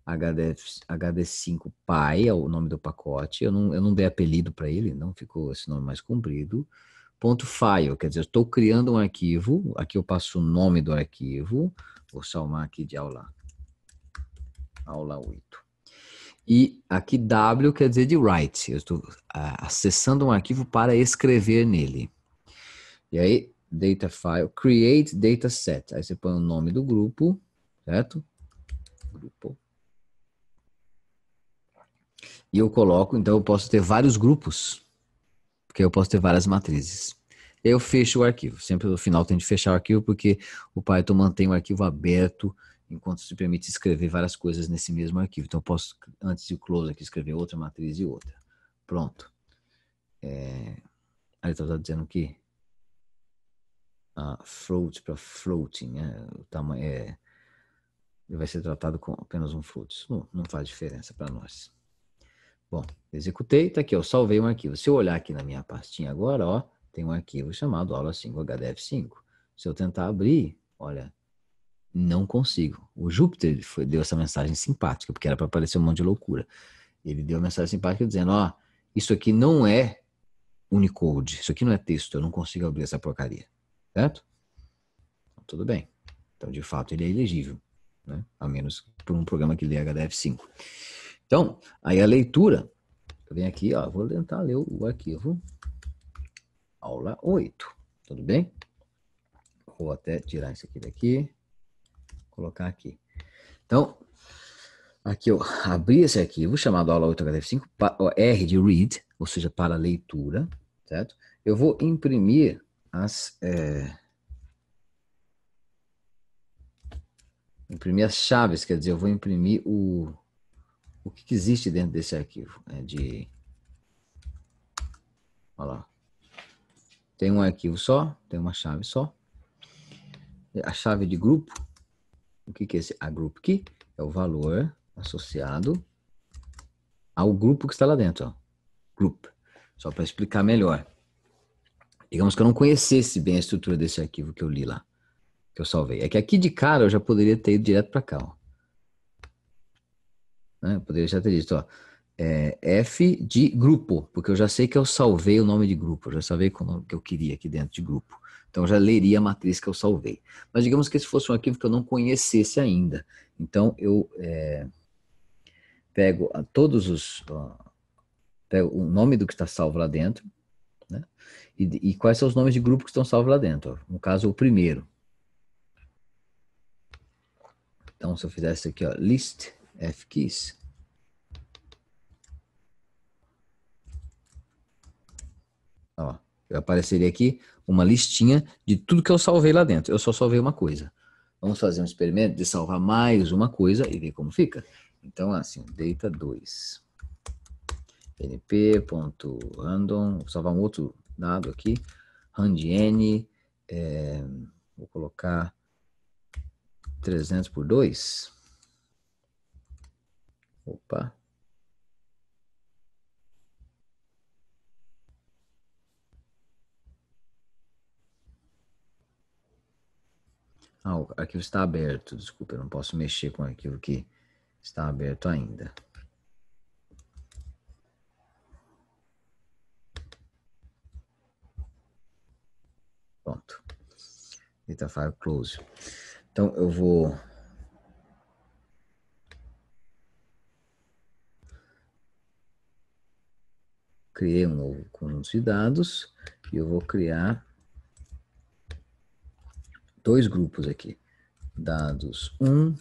HDF, HD5PI é o nome do pacote. Eu não, eu não dei apelido para ele, não ficou esse nome mais comprido ponto .file, quer dizer, estou criando um arquivo, aqui eu passo o nome do arquivo, vou salvar aqui de aula, aula 8. E aqui W quer dizer de write, eu estou acessando um arquivo para escrever nele. E aí, data file, create dataset, aí você põe o nome do grupo, certo? Grupo. E eu coloco, então eu posso ter vários grupos, porque eu posso ter várias matrizes. Eu fecho o arquivo, sempre no final tem de fechar o arquivo, porque o Python mantém o arquivo aberto enquanto se permite escrever várias coisas nesse mesmo arquivo. Então, eu posso, antes de close aqui, escrever outra matriz e outra. Pronto. É... Aí está dizendo que ah, float para floating, né? o tamanho é... vai ser tratado com apenas um float. Isso não faz diferença para nós. Bom, executei, tá aqui, eu salvei um arquivo. Se eu olhar aqui na minha pastinha agora, ó, tem um arquivo chamado aula 5 HDF5. Se eu tentar abrir, olha, não consigo. O Júpiter foi, deu essa mensagem simpática, porque era para aparecer um monte de loucura. Ele deu uma mensagem simpática dizendo, ó, isso aqui não é Unicode, isso aqui não é texto, eu não consigo abrir essa porcaria, certo? Então, tudo bem. Então, de fato, ele é elegível, né? A menos por um programa que lê HDF5. Então, aí a leitura. Eu venho aqui, ó, vou tentar ler o arquivo. Aula 8. Tudo bem? Vou até tirar isso aqui daqui. Colocar aqui. Então, aqui eu abri esse arquivo chamado aula 8HDF5, R de read, ou seja, para leitura, certo? Eu vou imprimir as. É, imprimir as chaves, quer dizer, eu vou imprimir o, o que, que existe dentro desse arquivo né, de olha lá. tem um arquivo só tem uma chave só a chave de grupo o que, que é esse a group key é o valor associado ao grupo que está lá dentro ó. group só para explicar melhor digamos que eu não conhecesse bem a estrutura desse arquivo que eu li lá que eu salvei é que aqui de cara eu já poderia ter ido direto para cá ó. Né? Eu poderia já ter dito, ó, é F de grupo, porque eu já sei que eu salvei o nome de grupo, eu já salvei o nome que eu queria aqui dentro de grupo. Então eu já leria a matriz que eu salvei. Mas digamos que esse fosse um arquivo que eu não conhecesse ainda. Então eu é, pego todos os. Ó, pego o nome do que está salvo lá dentro, né? E, e, quais são os nomes de grupo que estão salvos lá dentro. Ó. No caso, o primeiro. Então, se eu fizesse aqui, ó, list fkeys. Ó, eu apareceria aqui uma listinha de tudo que eu salvei lá dentro. Eu só salvei uma coisa. Vamos fazer um experimento de salvar mais uma coisa e ver como fica. Então, assim, data 2. np.random, vou salvar um outro dado aqui. randn, é, eh, vou colocar 300 por 2. Opa. Ah, o arquivo está aberto, desculpa, eu não posso mexer com o arquivo que está aberto ainda. Pronto. Data file close. Então eu vou criei um novo conjunto de dados e eu vou criar dois grupos aqui. Dados 1,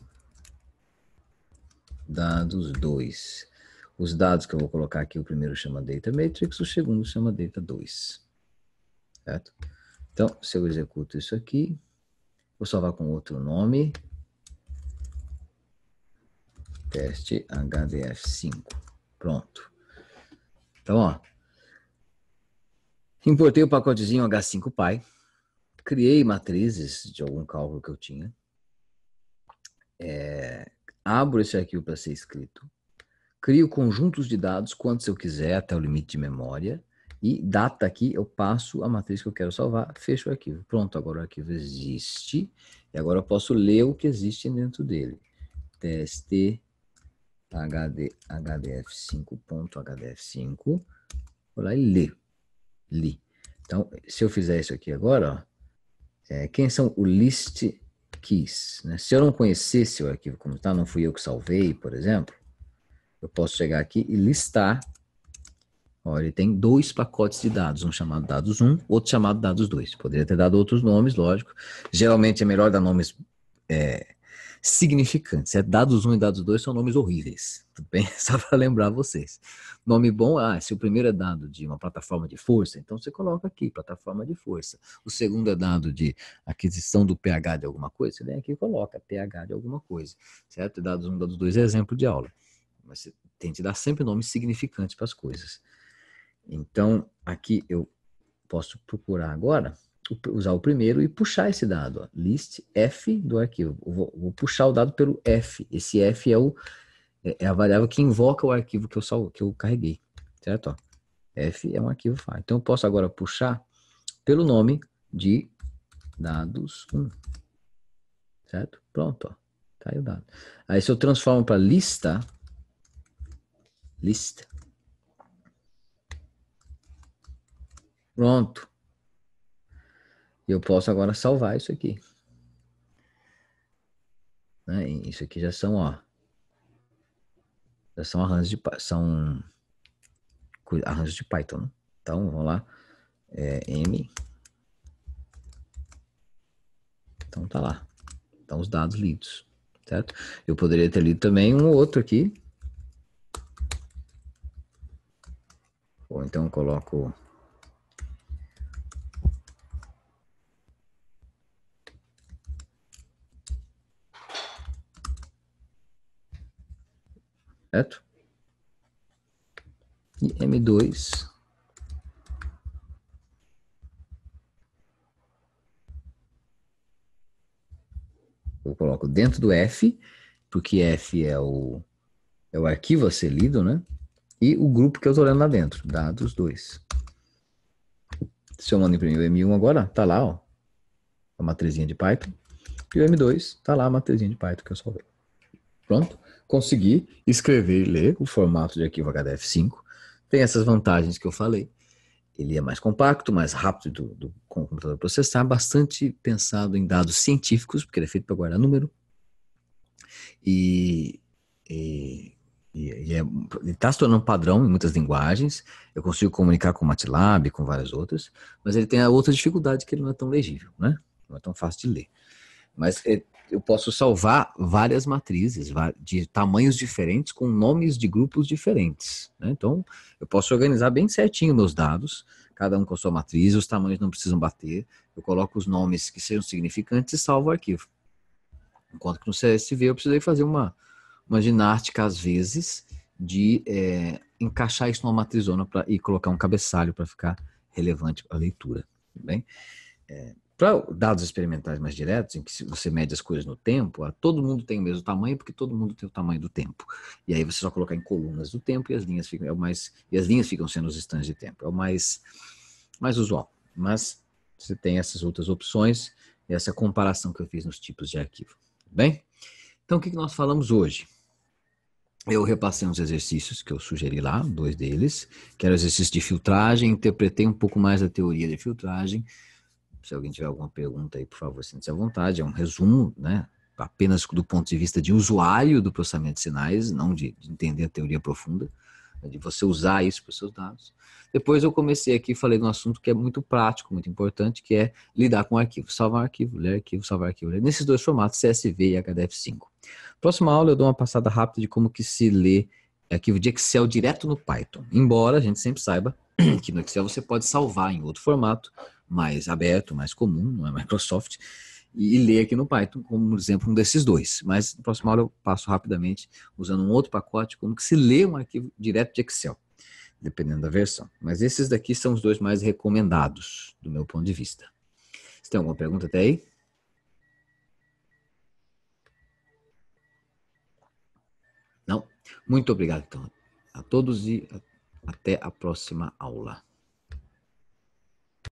dados 2. Os dados que eu vou colocar aqui, o primeiro chama Data Matrix, o segundo chama Data 2. Certo? Então, se eu executo isso aqui, vou salvar com outro nome. Teste HDF5. Pronto. Então, ó. Importei o pacotezinho H5 Pai, criei matrizes de algum cálculo que eu tinha, é, abro esse arquivo para ser escrito, crio conjuntos de dados, quantos eu quiser, até o limite de memória, e data aqui eu passo a matriz que eu quero salvar, fecho o arquivo. Pronto, agora o arquivo existe, e agora eu posso ler o que existe dentro dele. Teste HD, HDF5 ponto HDF5, vou lá e li, li. Então, se eu fizer isso aqui agora, ó, é, quem são o list keys? Né? Se eu não conhecesse o arquivo como está, não fui eu que salvei, por exemplo, eu posso chegar aqui e listar. Ó, ele tem dois pacotes de dados, um chamado dados 1, outro chamado dados 2. Poderia ter dado outros nomes, lógico. Geralmente é melhor dar nomes é, significantes. É dados 1 e dados 2 são nomes horríveis, tudo tá bem? Só para lembrar vocês. Nome bom, ah, se o primeiro é dado de uma plataforma de força, então você coloca aqui, plataforma de força. O segundo é dado de aquisição do pH de alguma coisa, você vem aqui e coloca pH de alguma coisa, certo? Dados 1, dados 2 é exemplo de aula. Mas você tente dar sempre nomes significantes para as coisas. Então, aqui eu posso procurar agora usar o primeiro e puxar esse dado, ó, list f do arquivo. Vou, vou, puxar o dado pelo f. Esse f é, o, é, é a variável que invoca o arquivo que eu, sal, que eu carreguei, certo? Ó, f é um arquivo file. Então eu posso agora puxar pelo nome de dados1, certo? Pronto, ó, tá aí o dado. Aí se eu transformo para lista, list, pronto. E eu posso agora salvar isso aqui. Né? Isso aqui já são, ó. Já são arranjos de, são arranjos de Python. Né? Então, vamos lá. É, M. Então, tá lá. Então, os dados lidos, certo? Eu poderia ter lido também um outro aqui. Ou então, eu coloco Certo? E M2 eu coloco dentro do F, porque F é o, é o arquivo a ser lido, né? E o grupo que eu estou lendo lá dentro, dados 2. Se eu mando imprimir o M1 agora, tá lá, ó, a matrizinha de Python. E o M2, tá lá a matrizinha de Python que eu salvei. Pronto? conseguir escrever e ler o formato de arquivo HDF5. Tem essas vantagens que eu falei. Ele é mais compacto, mais rápido do, do, com o computador processar, bastante pensado em dados científicos, porque ele é feito para guardar número. E, e, e é, ele é, está se tornando padrão em muitas linguagens. Eu consigo comunicar com o MATLAB, com várias outras, mas ele tem a outra dificuldade que ele não é tão legível, né? não é tão fácil de ler. Mas é, eu posso salvar várias matrizes de tamanhos diferentes com nomes de grupos diferentes. Né? Então, eu posso organizar bem certinho meus dados, cada um com a sua matriz, os tamanhos não precisam bater, eu coloco os nomes que sejam significantes e salvo o arquivo. Enquanto que no CSV eu precisei fazer uma, uma ginástica, às vezes, de é, encaixar isso numa matrizona pra, e colocar um cabeçalho para ficar relevante para a leitura. Tudo bem? É, para dados experimentais mais diretos, em que você mede as coisas no tempo, ah, todo mundo tem o mesmo tamanho, porque todo mundo tem o tamanho do tempo. E aí você só colocar em colunas do tempo e as linhas ficam, é o mais, e as linhas ficam sendo os instantes de tempo. É o mais, mais usual. Mas você tem essas outras opções e essa comparação que eu fiz nos tipos de arquivo. bem? Então, o que nós falamos hoje? Eu repassei uns exercícios que eu sugeri lá, dois deles, que eram exercícios de filtragem, interpretei um pouco mais a teoria de filtragem se alguém tiver alguma pergunta aí, por favor, sinta-se à vontade. É um resumo, né? Apenas do ponto de vista de usuário do processamento de sinais, não de, de entender a teoria profunda, né, de você usar isso para os seus dados. Depois eu comecei aqui e falei de um assunto que é muito prático, muito importante, que é lidar com arquivo, salvar arquivo, ler arquivo, salvar arquivo, ler. Nesses dois formatos, CSV e HDF5. Próxima aula eu dou uma passada rápida de como que se lê arquivo de Excel direto no Python. Embora a gente sempre saiba que no Excel você pode salvar em outro formato, mais aberto, mais comum, não é Microsoft, e ler aqui no Python, como exemplo um desses dois. Mas na próxima aula eu passo rapidamente usando um outro pacote, como que se lê um arquivo direto de Excel, dependendo da versão. Mas esses daqui são os dois mais recomendados, do meu ponto de vista. Você tem alguma pergunta até aí? Muito obrigado, então, a todos e até a próxima aula.